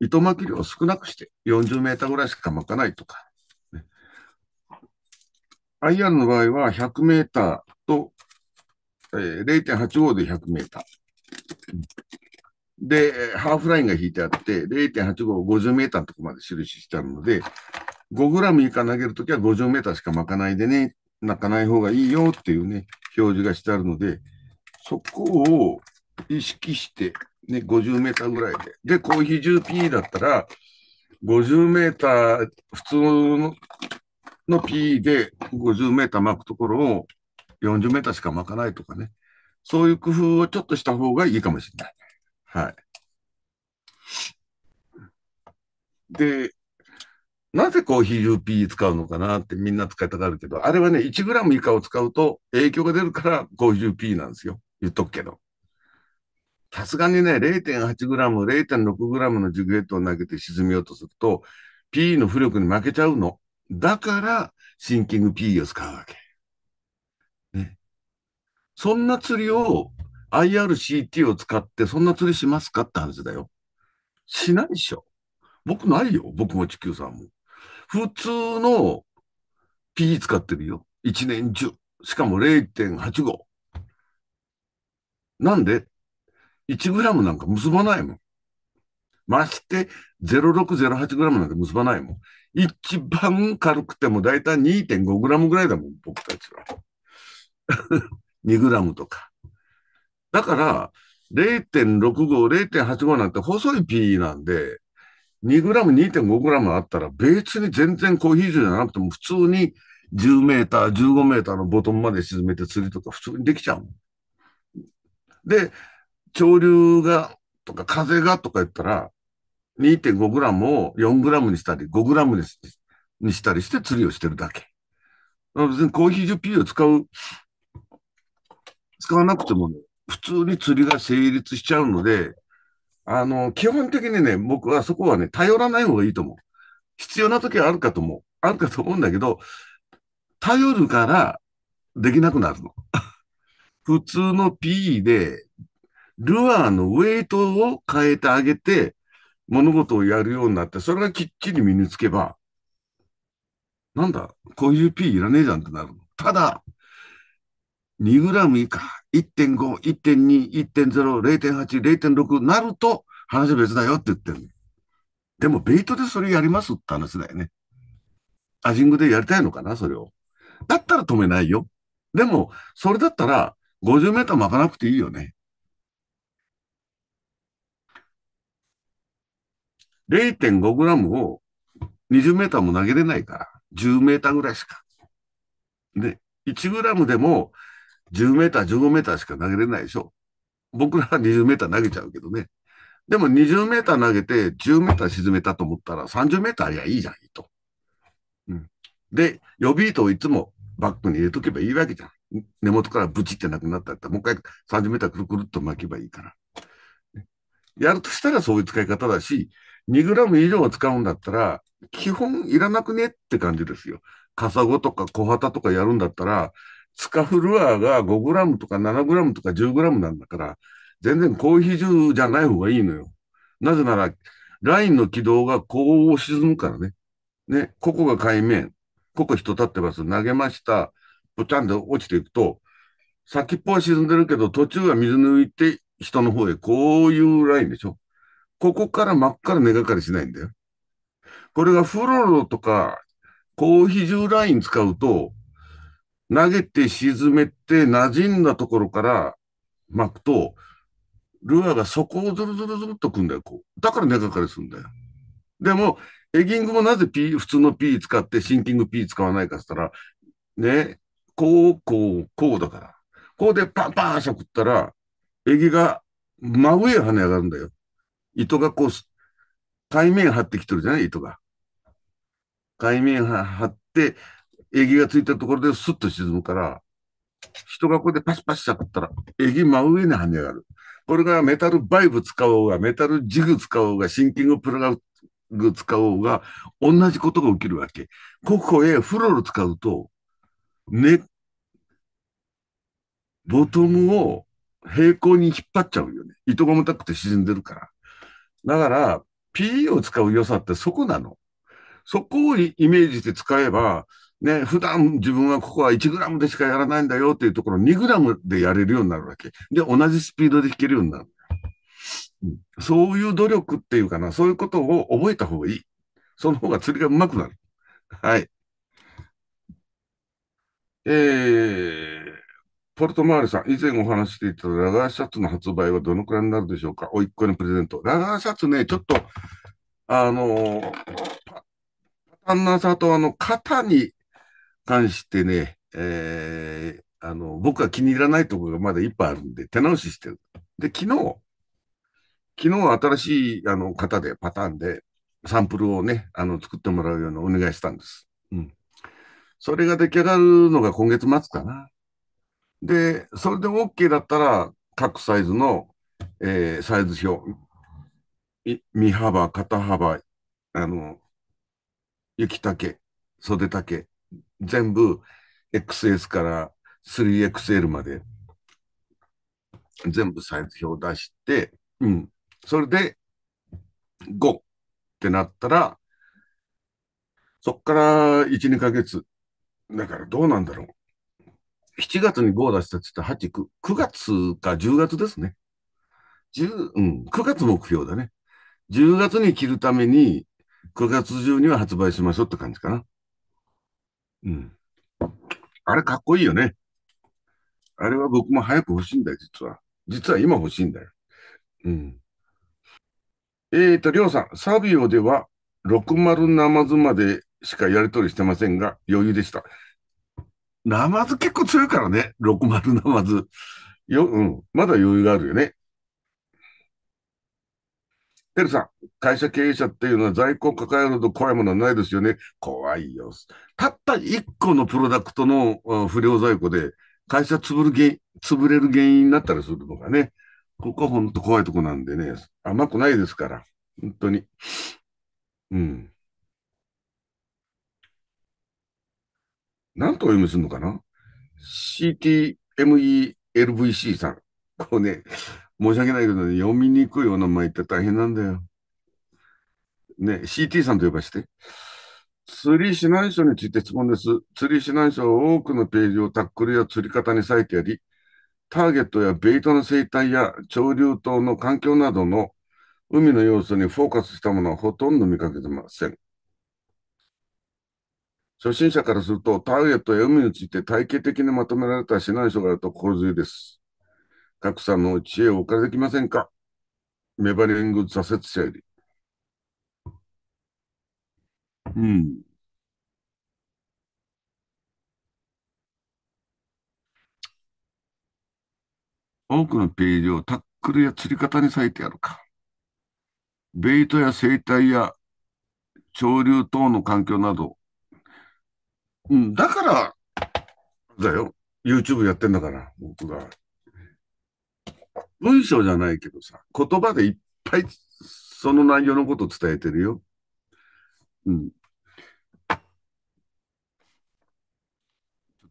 糸巻き量を少なくして40メーターぐらいしか巻かないとか、ね。アイアンの場合は100メーターと、えー、0.85で100メーター。で、ハーフラインが引いてあって、0.85、50メーターのとこまで印してあるので、5グラム以下投げるときは50メーターしか巻かないでね、泣かない方がいいよっていうね、表示がしてあるので、そこを意識して、ね、50メーターぐらいで。で、コーヒー 10P だったら、50メーター、普通のの P で50メーター巻くところを40メーターしか巻かないとかね。そういう工夫をちょっとした方がいいかもしれない。はい。で、なぜコーヒー UP 使うのかなってみんな使いたがるけど、あれはね、1グラム以下を使うと影響が出るからコーヒー UP なんですよ。言っとくけど。さすがにね、0.8グラム、0.6グラムのジグレットを投げて沈めようとすると、P の浮力に負けちゃうの。だから、シンキング P を使うわけ。ね。そんな釣りを IRCT を使ってそんな釣りしますかって話だよ。しないでしょ。僕ないよ。僕も地球さんも。普通の p 使ってるよ。一年中。しかも0.85。なんで1ムなんか結ばないもん。まして0 6 0 8ムなんか結ばないもん。一番軽くてもだいたい2 5ムぐらいだもん、僕たちは。2 ムとか。だから、0.65、0.85なんて細い P なんで、2グラム、2.5グラムあったら、別に全然コーヒー酒じゃなくても、普通に10メーター、15メーターのボトムまで沈めて釣りとか普通にできちゃう。で、潮流が、とか風がとか言ったら、2.5グラムを4グラムにしたり、5グラムにしたりして釣りをしてるだけ。別にコーヒー樹 P を使う、使わなくてもね、普通に釣りが成立しちゃうので、あの、基本的にね、僕はそこはね、頼らない方がいいと思う。必要な時はあるかと思う。あるかと思うんだけど、頼るからできなくなるの。普通の p で、ルアーのウェイトを変えてあげて、物事をやるようになって、それがきっちり身につけば、なんだ、こういう P いらねえじゃんってなるの。ただ、2グラム以下、1.5、1.2、1.0、0.8、0.6なると話は別だよって言ってる。でも、ベイトでそれやりますって話だよね。アジングでやりたいのかな、それを。だったら止めないよ。でも、それだったら50メーター巻かなくていいよね。0.5グラムを20メーターも投げれないから、10メーターぐらいしか。で、1グラムでも10メーター、15メーターしか投げれないでしょ。僕らは20メーター投げちゃうけどね。でも20メーター投げて10メーター沈めたと思ったら30メーターありゃいいじゃん、と。うん。で、予備糸をいつもバッグに入れとけばいいわけじゃん。根元からブチってなくなったら、もう一回30メーターくるくるっと巻けばいいから。やるとしたらそういう使い方だし、2グラム以上は使うんだったら、基本いらなくねって感じですよ。カサゴとか小旗とかやるんだったら、スカフルアーが5グラムとか7グラムとか10グラムなんだから、全然高比重じゃない方がいいのよ。なぜなら、ラインの軌道がこう沈むからね。ね、ここが海面、ここ人立ってます。投げました。ポチャンで落ちていくと、先っぽは沈んでるけど、途中は水抜いて人の方へ、こういうラインでしょ。ここから真っ赤根がかりしないんだよ。これがフロロとか、高比重ライン使うと、投げて沈めて馴染んだところから巻くと、ルアーがそこをズルズルズルっとくんだよ、こう。だから根掛かりするんだよ。でも、エギングもなぜ P、普通の P 使ってシンキング P 使わないかっつったら、ね、こう、こう、こうだから。こうでパンパンしゃくったら、エギが真上へ跳ね上がるんだよ。糸がこう、海面張ってきてるじゃない糸が。海面張って、えぎがついたところでスッと沈むから、人がここでパシパシしゃくったら、えぎ真上に跳ね上がる。これがメタルバイブ使おうが、メタルジグ使おうが、シンキングプラグ使おうが、同じことが起きるわけ。ここへフロール使うと、ね、ボトムを平行に引っ張っちゃうよね。糸が重たくて沈んでるから。だから、PE を使う良さってそこなの。そこをイメージして使えば、ね、普段自分はここは1グラムでしかやらないんだよっていうところ2グラムでやれるようになるわけ。で、同じスピードで弾けるようになる。そういう努力っていうかな、そういうことを覚えた方がいい。その方が釣りがうまくなる。はい。えー、ポルトマールさん、以前お話していたラガーシャツの発売はどのくらいになるでしょうかおいっ子にプレゼント。ラガーシャツね、ちょっと、あのー、パタンナーーとあの、肩に関してね、えー、あの、僕は気に入らないところがまだいっぱいあるんで、手直ししてる。で、昨日、昨日新しいあの方で、パターンで、サンプルをね、あの、作ってもらうようなお願いしたんです。うん。それが出来上がるのが今月末かな。で、それで OK だったら、各サイズの、えー、サイズ表、身幅、肩幅、あの、雪丈、袖丈、全部 XS から 3XL まで全部サイズ表を出して、うん。それで5ってなったら、そっから1、2ヶ月。だからどうなんだろう。7月に5出したって言ったら8、9, 9月か10月ですね。10、うん、9月目標だね。10月に切るために、9月中には発売しましょうって感じかな。うん。あれかっこいいよね。あれは僕も早く欲しいんだよ、実は。実は今欲しいんだよ。うん。えーと、りょうさん、サビオでは60ナマズまでしかやり取りしてませんが、余裕でした。ナマズ結構強いからね、60ナマズ。よ、うん。まだ余裕があるよね。ヘルさん、会社経営者っていうのは在庫を抱えると怖いものはないですよね。怖いよ。たった1個のプロダクトの不良在庫で、会社潰る原潰れる原因になったりするのがね、ここは本当怖いとこなんでね、甘くないですから、本当に。うん。なんとお読みするのかな ?CTMELVC さん。こうね、申し訳ないけど、ね、読みにくいお名前って大変なんだよ。ね、CT さんと呼ばして。釣り指南書について質問です。釣り指南書は多くのページをタックルや釣り方に割いてあり、ターゲットやベイトの生態や潮流等の環境などの海の要素にフォーカスしたものはほとんど見かけてません。初心者からすると、ターゲットや海について体系的にまとめられた指南書があると洪水です。格差の知恵をお借りできませんかメバリング挫折者より。うん。多くのページをタックルや釣り方に割いてやるか。ベイトや生態や潮流等の環境など。うん、だから、だよ。YouTube やってんだから、僕が。文章じゃないけどさ、言葉でいっぱいその内容のこと伝えてるよ。うん。ちょっ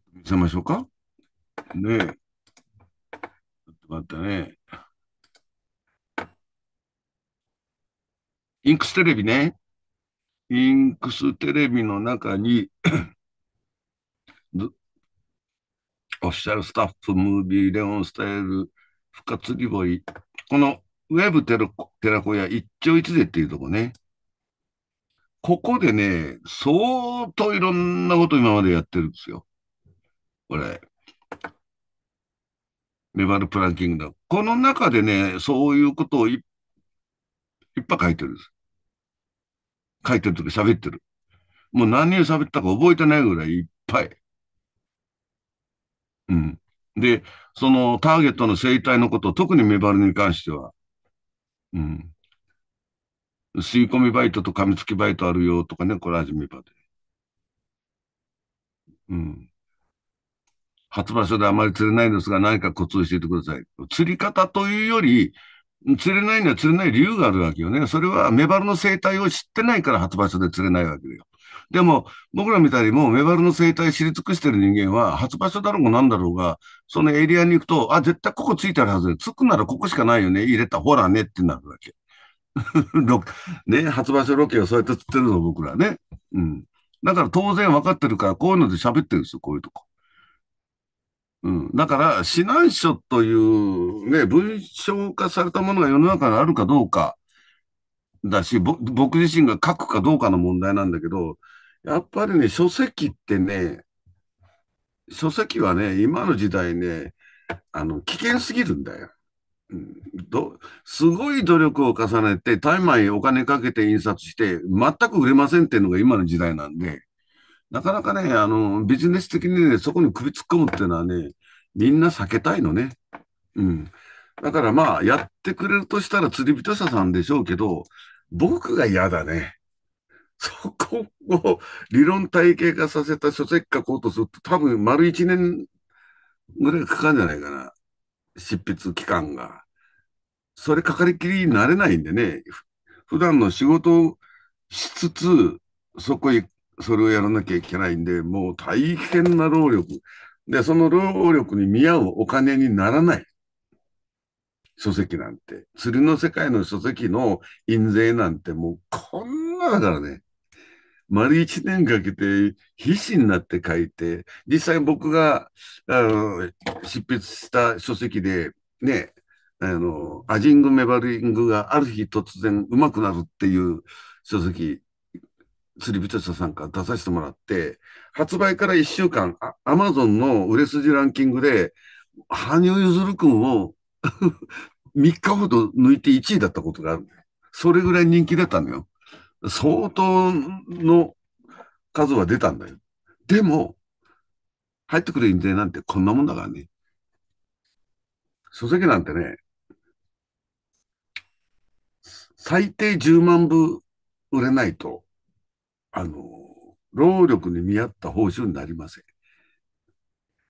と見せましょうか。ねえ。ちょっと待ってね。インクステレビね。インクステレビの中に オフィシャルスタッフ、ムービー、レオンスタイル、深釣り堀、このウェ上テ寺子屋一丁一でっていうとこね。ここでね、相当いろんなこと今までやってるんですよ。これ。メバルプランキングだ。この中でね、そういうことをいいっぱい書いてるんです。書いてるとき喋ってる。もう何を喋ったか覚えてないぐらいいっぱい。うん。で、そのターゲットの生態のこと、特にメバルに関しては、うん。吸い込みバイトと噛みつきバイトあるよとかね、コラージメバで。うん。初場所であまり釣れないんですが、何かコツを教えてください。釣り方というより、釣れないには釣れない理由があるわけよね。それはメバルの生態を知ってないから初場所で釣れないわけよ。でも、僕らみたいにもうメバルの生態知り尽くしてる人間は、初場所だろうが何だろうが、そのエリアに行くと、あ、絶対ここついてるはずで、つくならここしかないよね、入れた、ほらねってなるわけ。ね、初場所ロケをそうやって釣ってるの、僕らね。うん。だから当然分かってるから、こういうので喋ってるんですよ、こういうとこ。うん。だから、指南書というね、文章化されたものが世の中にあるかどうかだし、僕自身が書くかどうかの問題なんだけど、やっぱりね、書籍ってね、書籍はね、今の時代ね、あの、危険すぎるんだよ。うん、どすごい努力を重ねて、大枚お金かけて印刷して、全く売れませんっていうのが今の時代なんで、なかなかね、あの、ビジネス的にね、そこに首突っ込むっていうのはね、みんな避けたいのね。うん。だからまあ、やってくれるとしたら釣り人者さんでしょうけど、僕が嫌だね。そこを理論体系化させた書籍書こうとすると、多分丸一年ぐらいかかるんじゃないかな。執筆期間が。それかかりきりになれないんでね、普段の仕事をしつつ、そこへ、それをやらなきゃいけないんで、もう大変な労力。で、その労力に見合うお金にならない。書籍なんて。釣りの世界の書籍の印税なんてもうこんなだからね。丸一年かけて必死になって書いて、実際僕が、あの、執筆した書籍で、ね、あの、アジング・メバリングがある日突然うまくなるっていう書籍、釣り人社さんから出させてもらって、発売から一週間、アマゾンの売れ筋ランキングで、羽生結弦君を3 日ほど抜いて1位だったことがある。それぐらい人気だったのよ。相当の数は出たんだよ。でも、入ってくる印税なんてこんなもんだからね。書籍なんてね、最低10万部売れないと、あの、労力に見合った報酬になりません。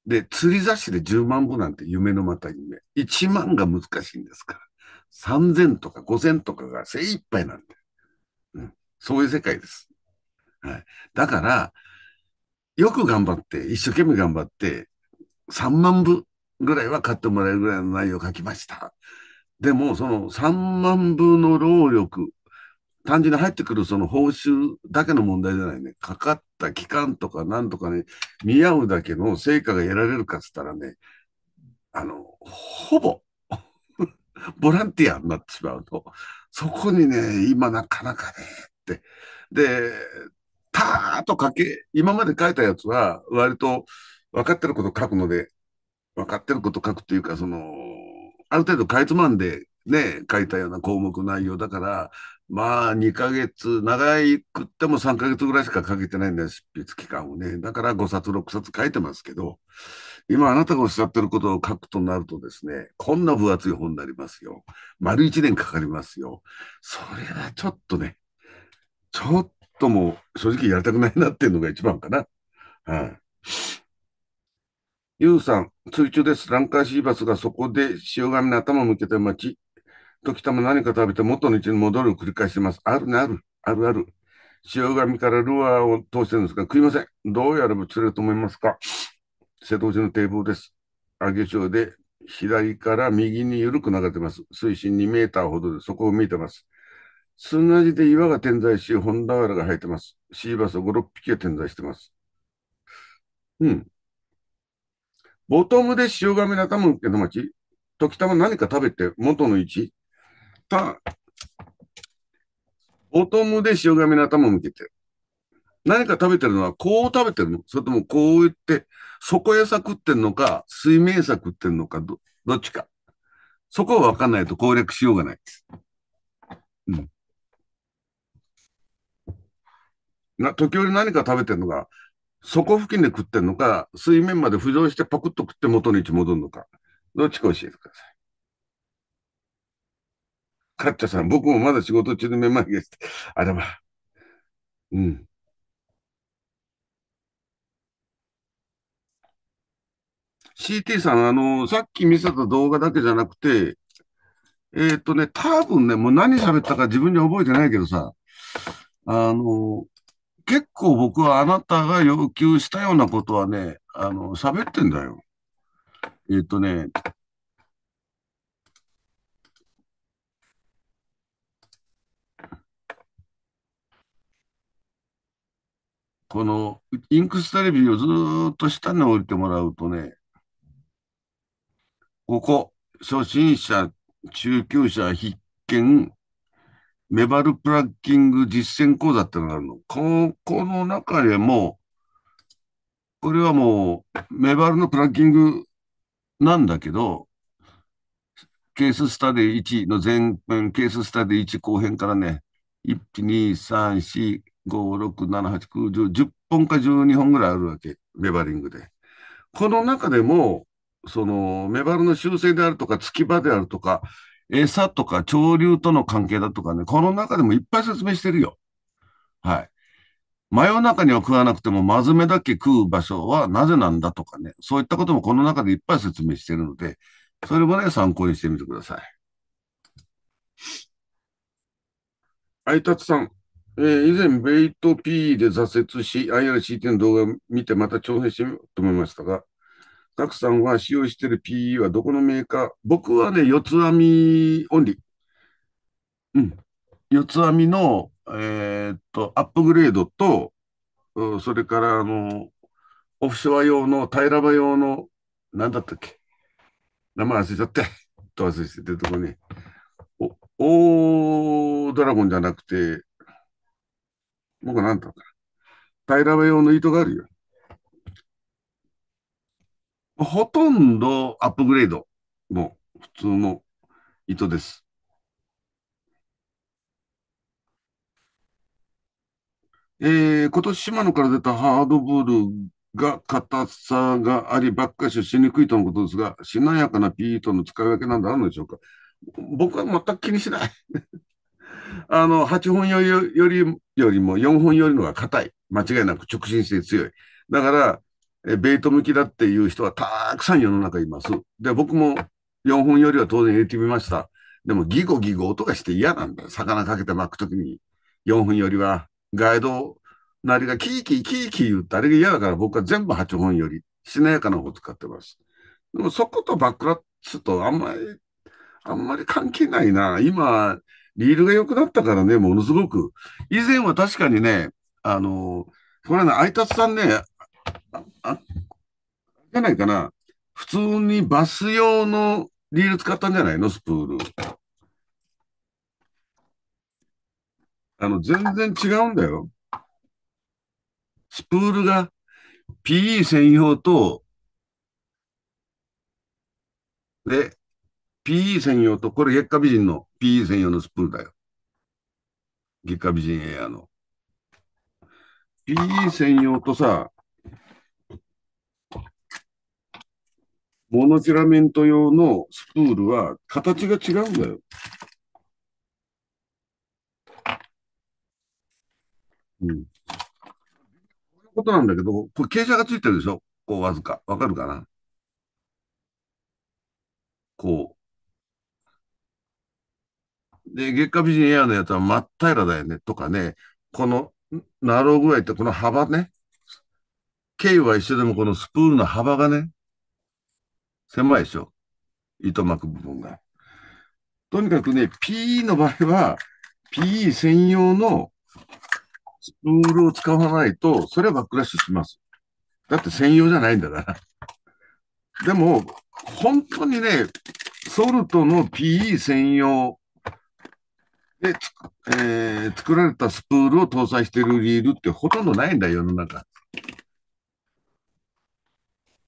で、釣り雑誌で10万部なんて夢のまた夢。1万が難しいんですから。3000とか5000とかが精一杯なんで。そういう世界です。はい。だから、よく頑張って、一生懸命頑張って、3万部ぐらいは買ってもらえるぐらいの内容を書きました。でも、その3万部の労力、単純に入ってくるその報酬だけの問題じゃないね。かかった期間とかなんとかね、見合うだけの成果が得られるかっつったらね、あの、ほぼ、ボランティアになってしまうと、そこにね、今なかなかね、。で、たーっと書け、今まで書いたやつは、割と分かってること書くので、分かってること書くっていうか、その、ある程度かいつまんでね、書いたような項目内容だから、まあ、2ヶ月、長いくっても3ヶ月ぐらいしか書けてないんだよ、執筆期間をね。だから5冊、6冊書いてますけど、今あなたがおっしゃってることを書くとなるとですね、こんな分厚い本になりますよ。丸1年かかりますよ。それはちょっとね、ちょっともう正直やりたくないなっていうのが一番かな。はい。ゆうさん、水中です。ランカーシーバスがそこで潮上の頭を向けて待ち、時たま何か食べて元の位置に戻るを繰り返してます。あるね、ある、あるある。潮上からルアーを通してるんですが、食いません。どうやれば釣れると思いますか瀬戸内の堤防です。上げ潮で左から右に緩く流れてます。水深2メーターほどで、そこを見えてます。砂地で岩が点在し、本田原が生えてます。シーバス5、6匹が点在してます。うん。ボトムで塩亀を向けの町、時たま何か食べて元の位置、た、ボトムで塩亀の頭を向けて。何か食べてるのは、こう食べてるのそれともこう言って、底餌食ってんのか、水面餌食ってんのかど、どっちか。そこは分かんないと攻略しようがない。うん。な、時折何か食べてるのが、底付近で食ってるのか、水面まで浮上してパクッと食って元の位置戻るのか、どっちか教えてください。カッチャさん、僕もまだ仕事中でめまいがして、あれは、うん。CT さん、あの、さっき見せた動画だけじゃなくて、えっ、ー、とね、多分ね、もう何喋ったか自分に覚えてないけどさ、あの、結構僕はあなたが要求したようなことはね、あの、喋ってんだよ。えっ、ー、とね、このインクステレビをずっと下に置いてもらうとね、ここ、初心者、中級者、必見、メバルプラッキング実践講座ってのがあるの。ここの中でも、これはもう、メバルのプラッキングなんだけど、ケーススタディ1の前編、ケーススタディ1後編からね、1、2、3、4、5、6、7、8、9、10、本か12本ぐらいあるわけ、メバリングで。この中でも、そのメバルの修正であるとか、月場であるとか、餌とか潮流との関係だとかね、この中でもいっぱい説明してるよ。はい。真夜中には食わなくても、まずめだけ食う場所はなぜなんだとかね、そういったこともこの中でいっぱい説明してるので、それもね、参考にしてみてください。あいたつさん、えー、以前、ベイト P で挫折し、IRCT の動画を見てまた挑戦してみようと思いましたが、たくさんは使用している PE はどこのメーカー僕はね、四つ編みオンリー。うん。四つ編みの、えー、っと、アップグレードと、それから、あの、オフショア用の、平場用の、なんだったっけ名前忘れちゃって、と忘れちゃってとこね。お、おドラゴンじゃなくて、僕なんだったかな。平場用の糸があるよ。ほとんどアップグレード。も普通の糸です。えー、今年島野から出たハードブルが硬さがあり、バッかアッしにくいとのことですが、しなやかなピートの使い分けなんであるのでしょうか僕は全く気にしない あの、8本よりよりよりも4本よりのが硬い。間違いなく直進性強い。だから、ベイト向きだっていう人はたくさん世の中います。で、僕も4本よりは当然入れてみました。でもギゴギゴ音がして嫌なんだよ。魚かけて巻くときに4本よりはガイドなりがキーキーキーキー言ってあれが嫌だから僕は全部8本よりしなやかな方使ってます。でもそことバックラッツとあんまり、あんまり関係ないな。今、リールが良くなったからね、ものすごく。以前は確かにね、あの、これね、相達さんね、あ、あ、いないかな。普通にバス用のリール使ったんじゃないのスプール。あの、全然違うんだよ。スプールが PE 専用と、で、PE 専用と、これ月下美人の PE 専用のスプールだよ。月下美人エアの。PE 専用とさ、モノチィラメント用のスプールは形が違うんだよ。うん。こういうことなんだけど、これ傾斜がついてるでしょこうわずか。わかるかなこう。で、月下美人エアのやつは真っ平らだよね。とかね、この、なろう具合ってこの幅ね。K は一緒でもこのスプールの幅がね、狭いでしょ。糸巻く部分が。とにかくね、PE の場合は、PE 専用のスプールを使わないと、それはバックラッシュします。だって専用じゃないんだから。でも、本当にね、ソルトの PE 専用で、えー、作られたスプールを搭載しているリールってほとんどないんだよ、世の中。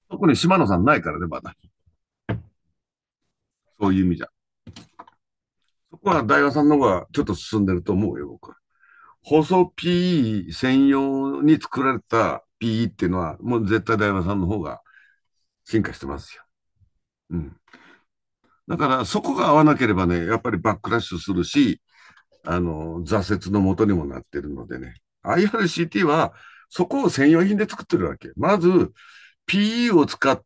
特に島野さんないからね、まだ。そういう意味じゃ。そこは大和さんの方がちょっと進んでると思うよ、僕は。放送 PE 専用に作られた PE っていうのは、もう絶対大和さんの方が進化してますよ。うん。だからそこが合わなければね、やっぱりバックラッシュするし、あの、挫折のもとにもなってるのでね。IRCT はそこを専用品で作ってるわけ。まず、PE を使っ、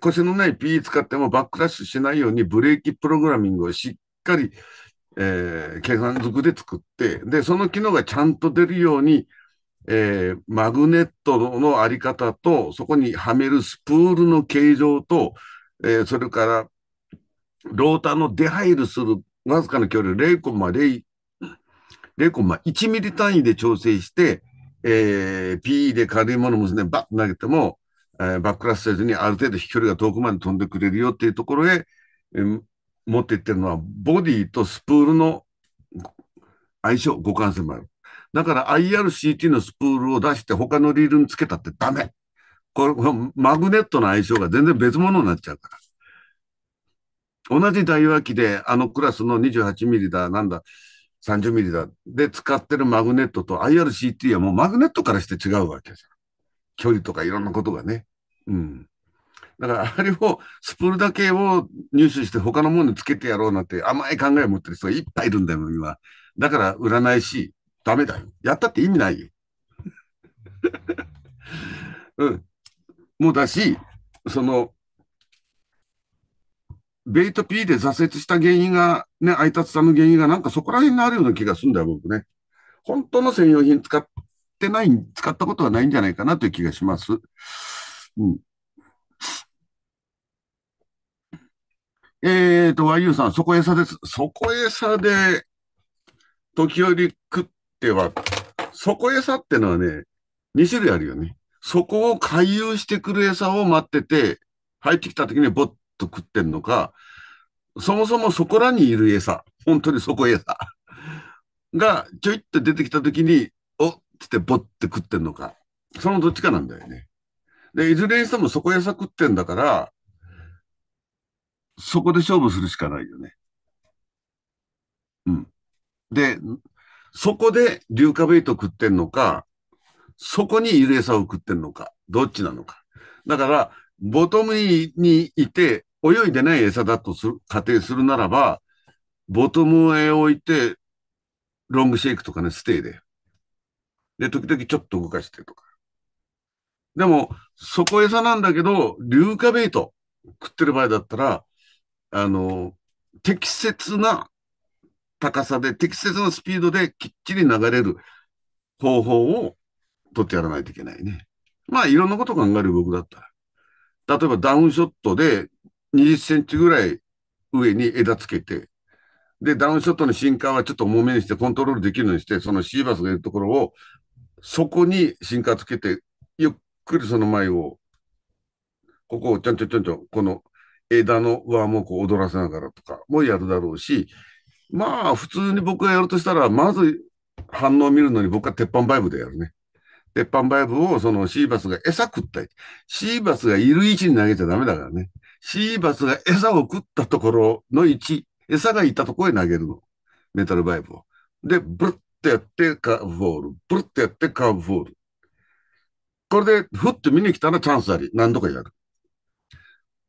腰のない PE 使ってもバックラッシュしないようにブレーキプログラミングをしっかり、えー、計算づくで作って、で、その機能がちゃんと出るように、えー、マグネットのあり方と、そこにはめるスプールの形状と、えー、それから、ローターの出入りするわずかな距離0コマ0、0コマ1ミリ単位で調整して、えー、PE で軽いものもですね、バッと投げても、えー、バックラスせずにある程度飛距離が遠くまで飛んでくれるよっていうところへ、えー、持っていってるのは、ボディとスプールの相性、互換性もある。だから IRCT のスプールを出して他のリールにつけたってダメ。これ、マグネットの相性が全然別物になっちゃうから。同じ台脇機で、あのクラスの28ミリだ、なんだ、30ミリだ、で使ってるマグネットと IRCT はもうマグネットからして違うわけですよ。距離とかいろんなことがね。うん。だから、あれを、スプールだけを入手して他のものにつけてやろうなんて甘い考えを持ってる人がいっぱいいるんだよ、今。だから、占い師、ダメだよ。やったって意味ないよ。うん。もうだし、その、ベイト P で挫折した原因が、ね、配達さんの原因がなんかそこら辺にあるような気がするんだよ、僕ね。本当の専用品使ってない、使ったことはないんじゃないかなという気がします。うん。えっ、ー、と、YU さん、そこ餌です。そこ餌で、時折食っては、そこ餌ってのはね、2種類あるよね。そこを回遊してくる餌を待ってて、入ってきた時にぼっと食ってんのか、そもそもそこらにいる餌、本当にそこ餌が、ちょいっと出てきた時に、お、つってボッて食ってんのか。そのどっちかなんだよね。で、いずれにしてもそこ餌食ってんだから、そこで勝負するしかないよね。うん。で、そこで硫化ベイト食ってんのか、そこに揺れ餌を食ってんのか、どっちなのか。だから、ボトムにいて、泳いでない餌だとする、仮定するならば、ボトムへ置いて、ロングシェイクとかね、ステイで。で、時々ちょっと動かしてとか。でも、そこ餌なんだけど、硫化ベイト食ってる場合だったら、あの、適切な高さで、適切なスピードできっちり流れる方法を取ってやらないといけないね。まあ、いろんなことを考える動きだったら。例えばダウンショットで20センチぐらい上に枝つけて、で、ダウンショットの進化はちょっと重めにしてコントロールできるようにして、そのシーバスがいるところをそこに進化つけて、ゆっくりその前を、ここをちょんちょんちょんちょん、この枝の上もこう踊らせながらとかもやるだろうし、まあ、普通に僕がやるとしたら、まず反応を見るのに僕は鉄板バイブでやるね。鉄板バイブをそのシーバスが餌食ったり、シーバスがいる位置に投げちゃダメだからね。シーバスが餌を食ったところの位置、餌がいたところへ投げるの。メタルバイブを。で、ブルッてやってカーブボール、プルッてやってカーブボール。これで、ふっと見に来たらチャンスあり、何度かやる。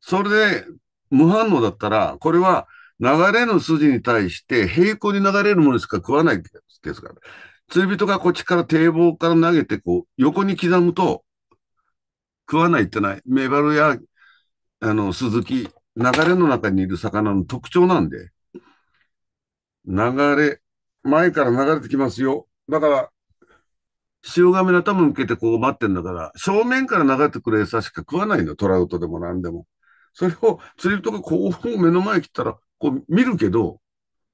それで、無反応だったら、これは流れの筋に対して平行に流れるものしか食わないですから。釣り人がこっちから堤防から投げて、こう、横に刻むと、食わないってない。メバルや、あの、スズキ、流れの中にいる魚の特徴なんで、流れ、前から流れてきますよ。だから、潮亀の頭向けてこう待ってんだから、正面から流れてくる餌しか食わないの、トラウトでも何でも。それを釣りとかこう目の前来たら、こう見るけど、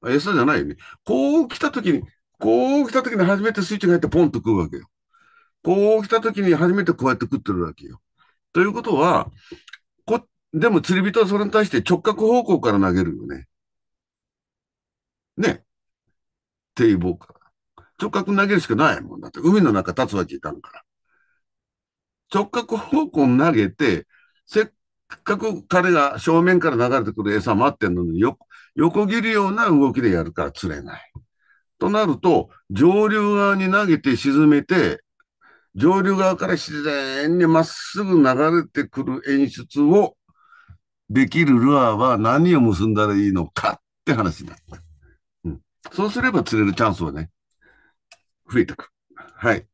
餌じゃないよね。こう来た時に、こう来た時に初めてスイッチが入ってポンと食うわけよ。こう来た時に初めてこうやって食ってるわけよ。ということは、こ、でも釣り人はそれに対して直角方向から投げるよね。ね。堤防か。直角投げるしかないもんだって、海の中立つわけいかんから。直角方向投げて、せっかく彼が正面から流れてくる餌待ってんのに、よ、横切るような動きでやるから釣れない。となると、上流側に投げて沈めて、上流側から自然にまっすぐ流れてくる演出をできるルアーは何を結んだらいいのかって話になった。そうすれば釣れるチャンスはね、増えてく。はい。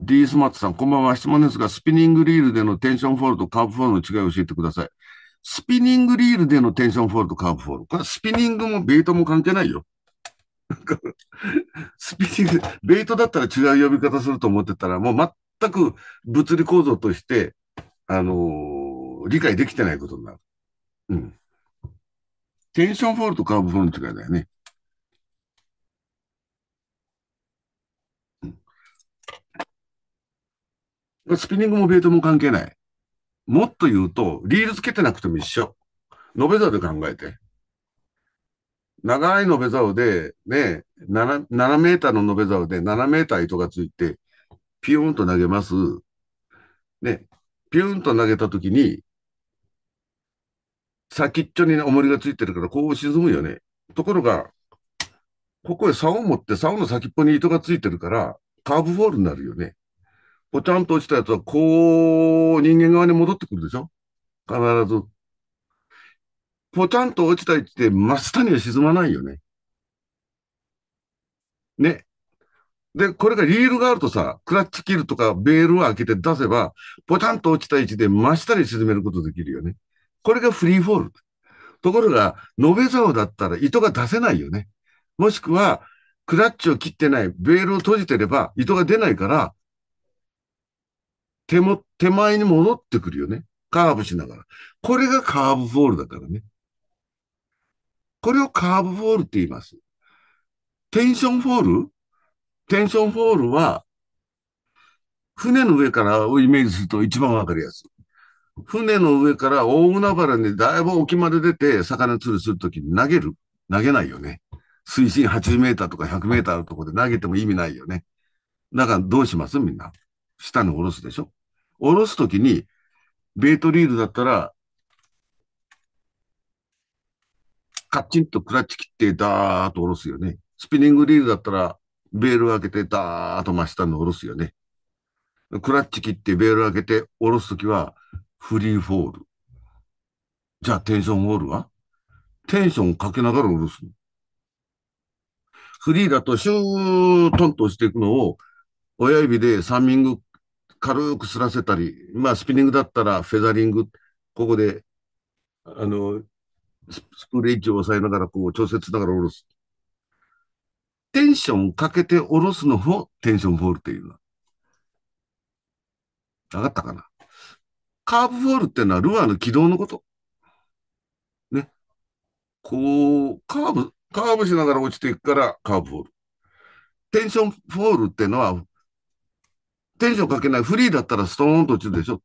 D スマットさん、こんばんは。質問ですが、スピニングリールでのテンションフォールとカーブフォールの違いを教えてください。スピニングリールでのテンションフォールとカーブフォール。これスピニングもベイトも関係ないよ。スピニング、ベイトだったら違う呼び方すると思ってたら、もう全く物理構造として、あのー、理解できてないことになる。うん。テンションフォールとカーブフォールの違いだよね。スピニングもベイトも関係ない。もっと言うと、リールつけてなくても一緒。伸べ座で考えて。長い伸べ竿で、ね、7, 7メーターの伸べ竿で7メーター糸がついて、ピューンと投げます。ね、ピューンと投げたときに、先っちょに、ね、重りがついてるから、こう沈むよね。ところが、ここへ竿を持って、竿の先っぽに糸がついてるから、カーブォールになるよね。ぽちゃんと落ちたやつは、こう、人間側に戻ってくるでしょ必ず。ぽちゃんと落ちた位置で真下には沈まないよね。ね。で、これがリールがあるとさ、クラッチキルとかベールを開けて出せば、ぽちゃんと落ちた位置で真下に沈めることできるよね。これがフリーフォール。ところが、延べ竿だったら糸が出せないよね。もしくは、クラッチを切ってない、ベールを閉じてれば糸が出ないから、手も、手前に戻ってくるよね。カーブしながら。これがカーブフォールだからね。これをカーブフォールって言います。テンションフォールテンションフォールは、船の上からをイメージすると一番わかりやすい。船の上から大海原にだいぶ沖まで出て、魚釣りするときに投げる投げないよね。水深80メーターとか100メーターのところで投げても意味ないよね。だからどうしますみんな。下に下ろすでしょ下ろすときに、ベイトリールだったら、カッチンとクラッチ切ってダーッと下ろすよね。スピニングリールだったら、ベールを開けてダーッと真下に下ろすよね。クラッチ切ってベールを開けて下ろすときは、フリーフォール。じゃあテンションウォールはテンションかけながら下ろすの。フリーだとシュートンとしていくのを、親指でサンミング軽くすらせたり、まあスピニングだったらフェザリング、ここで、あの、スプレッジを抑えながら、こう、調節しながら下ろす。テンションかけて下ろすのをテンションボールっていうの。上がったかなカーブフォールっていうのはルアーの軌道のこと。ね。こう、カーブ、カーブしながら落ちていくからカーブフォール。テンションフォールっていうのは、テンションかけないフリーだったらストーンと落ちるでしょ。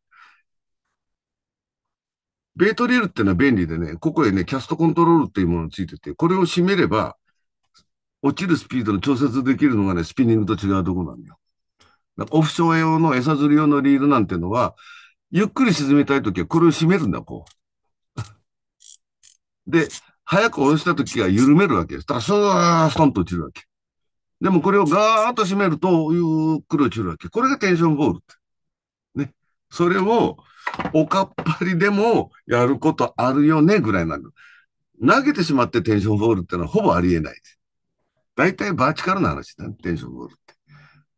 ベイトリールっていうのは便利でね、ここへね、キャストコントロールっていうものついてて、これを締めれば、落ちるスピードの調節できるのがね、スピニングと違うとこなんだよ。オフショー用の餌釣り用のリールなんてのは、ゆっくり沈めたいときはこれを締めるんだ、こう。で、早く下ろしたときは緩めるわけです。だから、スーストンと落ちるわけ。でもこれをガーッと締めると、ゆっくり落ちるわけ。これがテンションボール。ね。それを、おかっぱりでもやることあるよね、ぐらいなの。投げてしまってテンションボールってのはほぼありえないです。大体バーチカルな話だね、テンションボールって。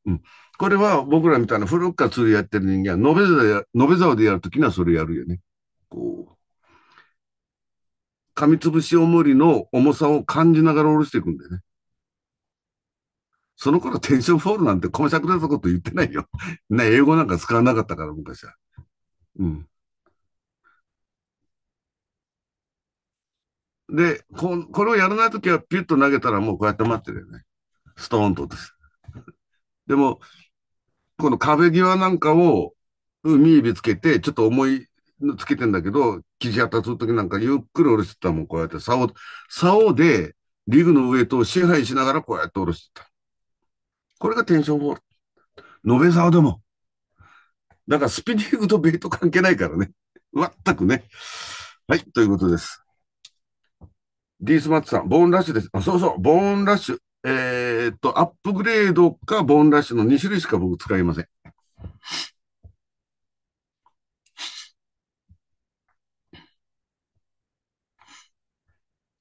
うん。これは僕らみたいな古くから釣りやってる人間は、延べ沢延べ沢でやるときにはそれやるよね。こう、噛みつぶし重りの重さを感じながら下ろしていくんだよね。その頃テンションフォールなんて細しゃくたこと言ってないよ。ね、英語なんか使わなかったから、昔は。うん。で、ここれをやらないときはピュッと投げたらもうこうやって待ってるよね。ストーンととす。でも、この壁際なんかを、海指つけて、ちょっと思いつけてんだけど、生地当たるときなんかゆっくり下ろしてたもん、こうやって、竿、竿で、リグの上と支配しながらこうやって下ろしてた。これがテンションボール。延べ竿でも。だからスピニングとベイト関係ないからね。全くね。はい、ということです。ディースマッツさん、ボーンラッシュです。あ、そうそう、ボーンラッシュ。えー、っと、アップグレードかボーンラッシュの2種類しか僕使いません。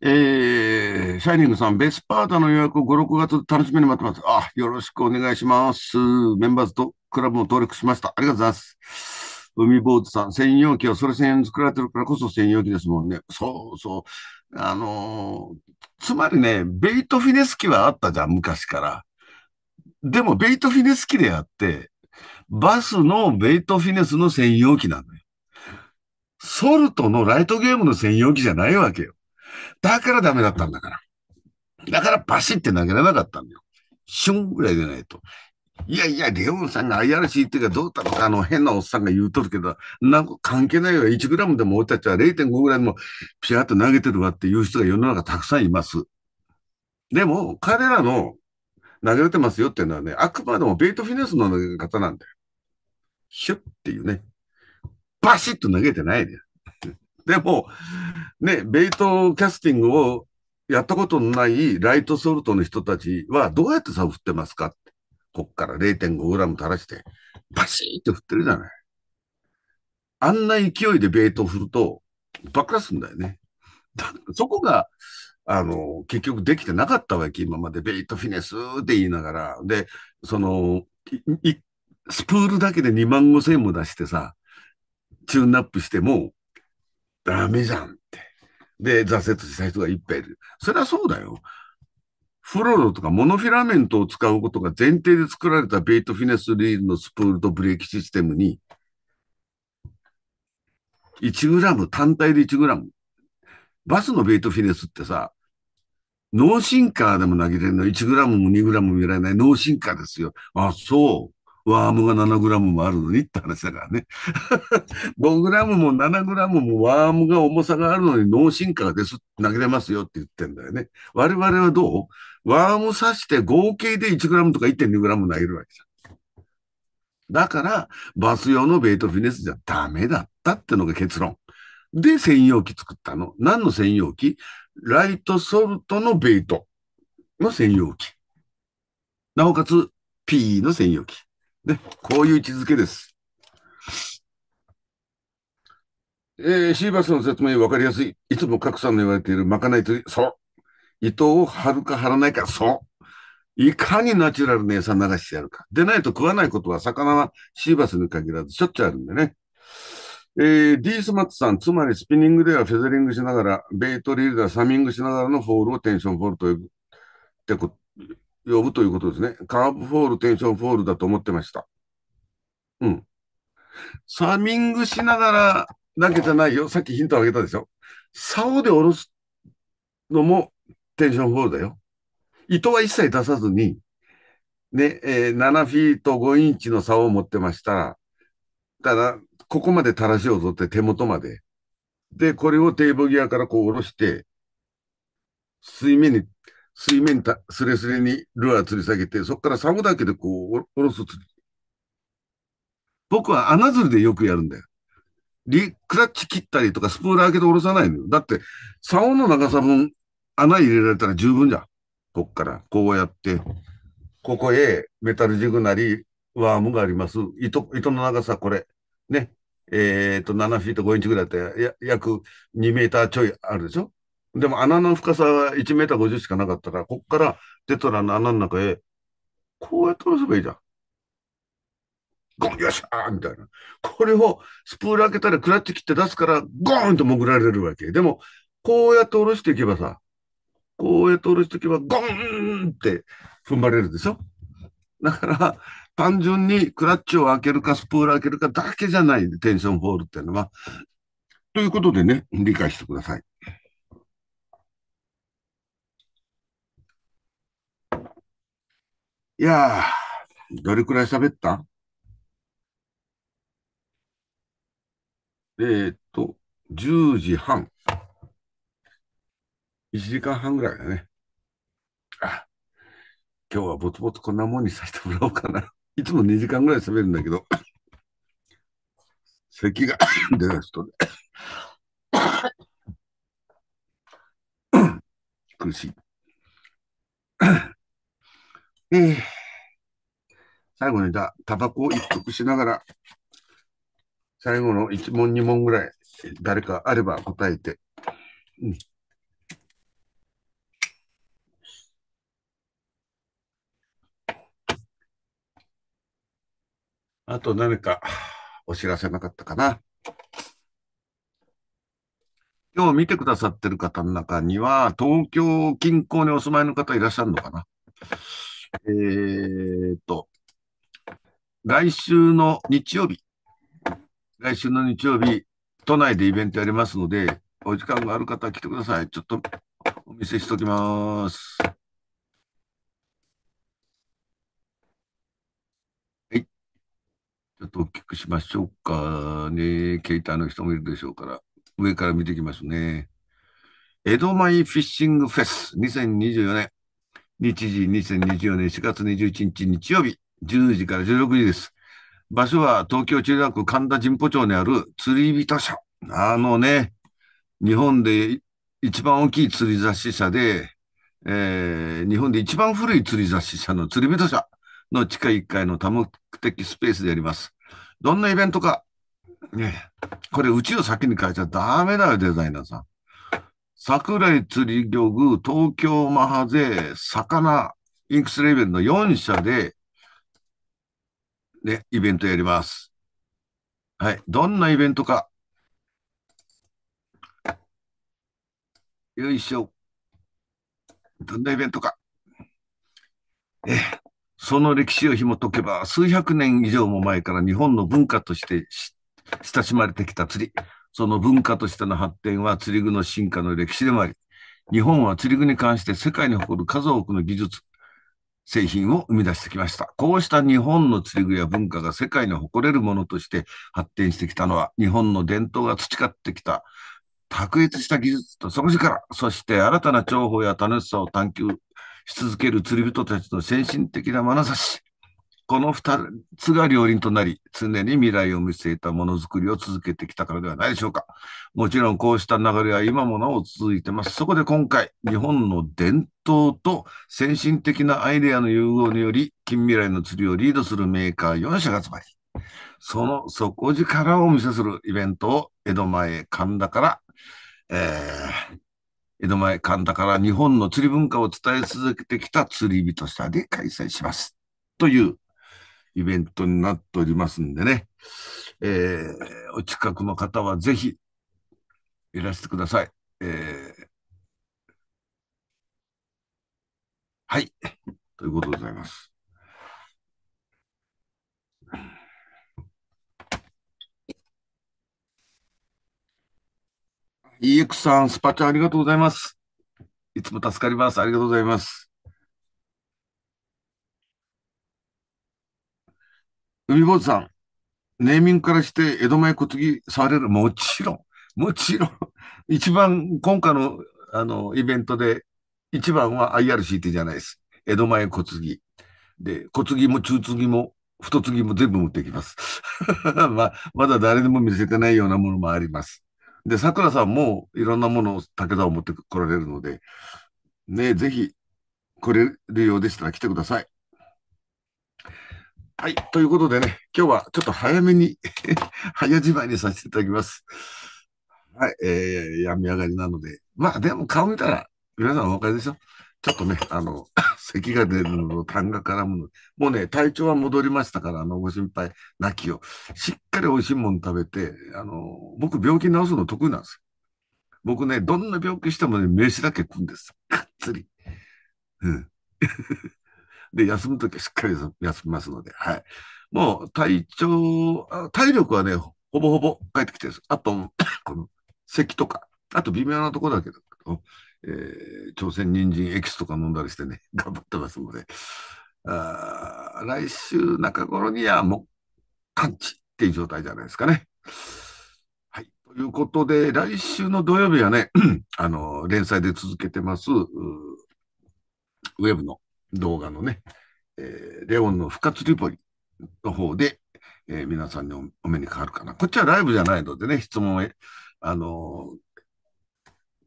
えー、シャイニングさん、ベスパータの予約を5、6月楽しみに待ってます。あ、よろしくお願いします。メンバーズとクラブも登録しました。ありがとうございます。海坊主さん、専用機はそれ専用に作られてるからこそ専用機ですもんね。そうそう。あのー、つまりね、ベイト・フィネス機はあったじゃん、昔から。でも、ベイト・フィネス機であって、バスのベイト・フィネスの専用機なんだよ。ソルトのライトゲームの専用機じゃないわけよ。だからダメだったんだから。だからバシって投げられなかったんだよ。シュンぐらいでないと。いやいや、レオンさんが i しいっていうか、どうだろうか、あの、変なおっさんが言うとるけど、なんか関係ないわ。1グラムでも俺たちは0.5グラムでもピャーと投げてるわっていう人が世の中たくさんいます。でも、彼らの投げれてますよっていうのはね、あくまでもベイトフィネスの投げ方なんだよ。シュッっていうね。バシッと投げてないね。でも、ね、ベイトキャスティングをやったことのないライトソルトの人たちはどうやってさ振ってますかこっから0.5グラム垂らして、バシーって振ってるじゃない。あんな勢いでベートを振ると、爆発すんだよね。そこが、あの、結局できてなかったわけ、今まで。ベートフィネスって言いながら。で、その、スプールだけで2万5千も出してさ、チューンナップしても、ダメじゃんって。で、挫折した人がいっぱいいる。そりゃそうだよ。フロロとかモノフィラメントを使うことが前提で作られたベイトフィネスリールのスプールとブレーキシステムに、1グラム、単体で1グラム。バスのベイトフィネスってさ、脳カーでも投げてるの、1グラムも2グラムもいらない脳カーですよ。あ、そう。ワームが7グラムもあるのにって話だからね。5 グラムも7グラムもワームが重さがあるのに脳ンカがです投げれますよって言ってんだよね。我々はどうワーム刺して合計で 1g とか 1.2g 投げるわけじゃん。だから、バス用のベイトフィネスじゃダメだったってのが結論。で、専用機作ったの。何の専用機ライトソルトのベイトの専用機。なおかつ、P の専用機。ね、こういう位置づけです。えー、シーバスの説明分かりやすい。いつも拡散の言われているまかない釣り。そう。糸を張るか張らないか、そう。いかにナチュラルな餌流してやるか。でないと食わないことは、魚はシーバスに限らずしょっちゅうあるんでね。えー、ースマッツさん、つまりスピニングではフェザリングしながら、ベイトリールではサミングしながらのホールをテンションォールと呼ぶ、ってこ呼ぶということですね。カーブフォール、テンションフォールだと思ってました。うん。サミングしながらだけじゃないよ。さっきヒントあげたでしょ。竿で下ろすのもテンション4だよ。糸は一切出さずに、ね、えー、7フィート5インチの竿を持ってました。ただ、ここまで垂らしを取って手元まで。で、これをテーブル際からこう下ろして、水面に、水面た、すれすれにルアー吊り下げて、そこからサムだけでこう下ろす釣り。僕は穴釣りでよくやるんだよ。リ、クラッチ切ったりとかスプール開けて下ろさないのよ。だって、竿の長さ分穴入れられたら十分じゃ。こっから。こうやって、ここへメタルジグなり、ワームがあります。糸、糸の長さこれ。ね。えっ、と、7フィート5インチぐらいだって、約2メーターちょいあるでしょでも穴の深さは1メーター50しかなかったから、こっからテトラの穴の中へ、こうやって下ろせばいいじゃん。ゴンよっしゃーみたいな。これをスプール開けたらクラッチ切って出すから、ゴーンと潜られるわけ。でも、こうやって下ろしていけばさ、公へ通るときはゴーンって踏ん張れるでしょだから、単純にクラッチを開けるかスプール開けるかだけじゃないテンションホールっていうのは。ということでね、理解してください。いやー、どれくらい喋ったえー、っと、10時半。1時間半ぐらいだね。あ、今日はぼつぼつこんなもんにさせてもらおうかな。いつも2時間ぐらい喋るんだけど、咳が 出た人で苦しい。えー、最後にだ、タバコを一服しながら、最後の1問2問ぐらい、誰かあれば答えて、うんあと何かお知らせなかったかな。今日見てくださってる方の中には、東京近郊にお住まいの方いらっしゃるのかな。えー、っと、来週の日曜日、来週の日曜日、都内でイベントやりますので、お時間がある方は来てください。ちょっとお見せしときます。ちょっと大きくしましょうかね。携帯の人もいるでしょうから、上から見ていきますね。江戸前フィッシングフェス2024年、日時2024年4月21日日曜日、10時から16時です。場所は東京中学神田神保町にある釣り人社。あのね、日本で一番大きい釣り雑誌社で、えー、日本で一番古い釣り雑誌社の釣り人社。の地下1階の多目的スペースでやります。どんなイベントか。ねこれ、うちを先に変えちゃダメだよ、デザイナーさん。桜井釣り漁具、東京マハゼ、魚、インクスレベンの4社で、ね、イベントやります。はい。どんなイベントか。よいしょ。どんなイベントか。え、ね、その歴史を紐解けば、数百年以上も前から日本の文化として親しまれてきた釣り。その文化としての発展は釣り具の進化の歴史でもあり、日本は釣り具に関して世界に誇る数多くの技術、製品を生み出してきました。こうした日本の釣り具や文化が世界に誇れるものとして発展してきたのは、日本の伝統が培ってきた、卓越した技術と底力、そして新たな情報や楽しさを探求し続ける釣り人たちの先進的な眼差し。この二つが両輪となり、常に未来を見据えたものづくりを続けてきたからではないでしょうか。もちろんこうした流れは今もなお続いてます。そこで今回、日本の伝統と先進的なアイデアの融合により、近未来の釣りをリードするメーカー4社が集まり、その底力をお見せするイベントを江戸前神田から、えー、江戸前神田から日本の釣り文化を伝え続けてきた釣り人さで開催します。というイベントになっておりますんでね。えー、お近くの方はぜひいらしてください。えー、はい。ということでございます。EX さん、スパチャありがとうございます。いつも助かります。ありがとうございます。海坊さん、ネーミングからして江戸前小継触れる。もちろん。もちろん。一番、今回の、あの、イベントで、一番は IRCT じゃないです。江戸前小継。で、小継も中継も太継も全部持ってきます。まあ、まだ誰でも見せてないようなものもあります。で、桜さんもいろんなものを武田を持ってこられるので、ね、ぜひ来れるようでしたら来てください。はい。ということでね、今日はちょっと早めに 早じまいにさせていただきます。はい。えー、病み上がりなので。まあ、でも顔見たら、皆さんお分かりでしょちょっとね、あの咳が出るのと痰が絡むの。もうね、体調は戻りましたから、あの、ご心配なきよ。しっかり美味しいもの食べて、あの、僕病気治すの得意なんですよ。僕ね、どんな病気してもね、飯だけ食うんです。がっつり。うん。で、休むときはしっかり休みますので、はい。もう体調、体力はね、ほぼほぼ帰ってきてるんです。あと、この咳とか、あと微妙なところだけど、えー、朝鮮人参エキスとか飲んだりしてね、頑張ってますので、あ来週中頃にはもう完治っていう状態じゃないですかね。はい。ということで、来週の土曜日はね、あの、連載で続けてます、ウェブの動画のね、えー、レオンの復活リポリの方で、えー、皆さんにお目にかかるかな。こっちはライブじゃないのでね、質問へ、あのー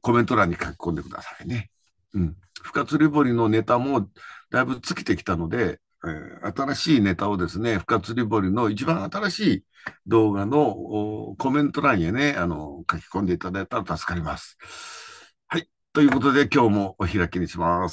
コメント欄に書き込んでくださいね。うん。深釣り堀のネタもだいぶ尽きてきたので、えー、新しいネタをですね、深釣り堀の一番新しい動画のコメント欄へね、あの、書き込んでいただいたら助かります。はい。ということで今日もお開きにします。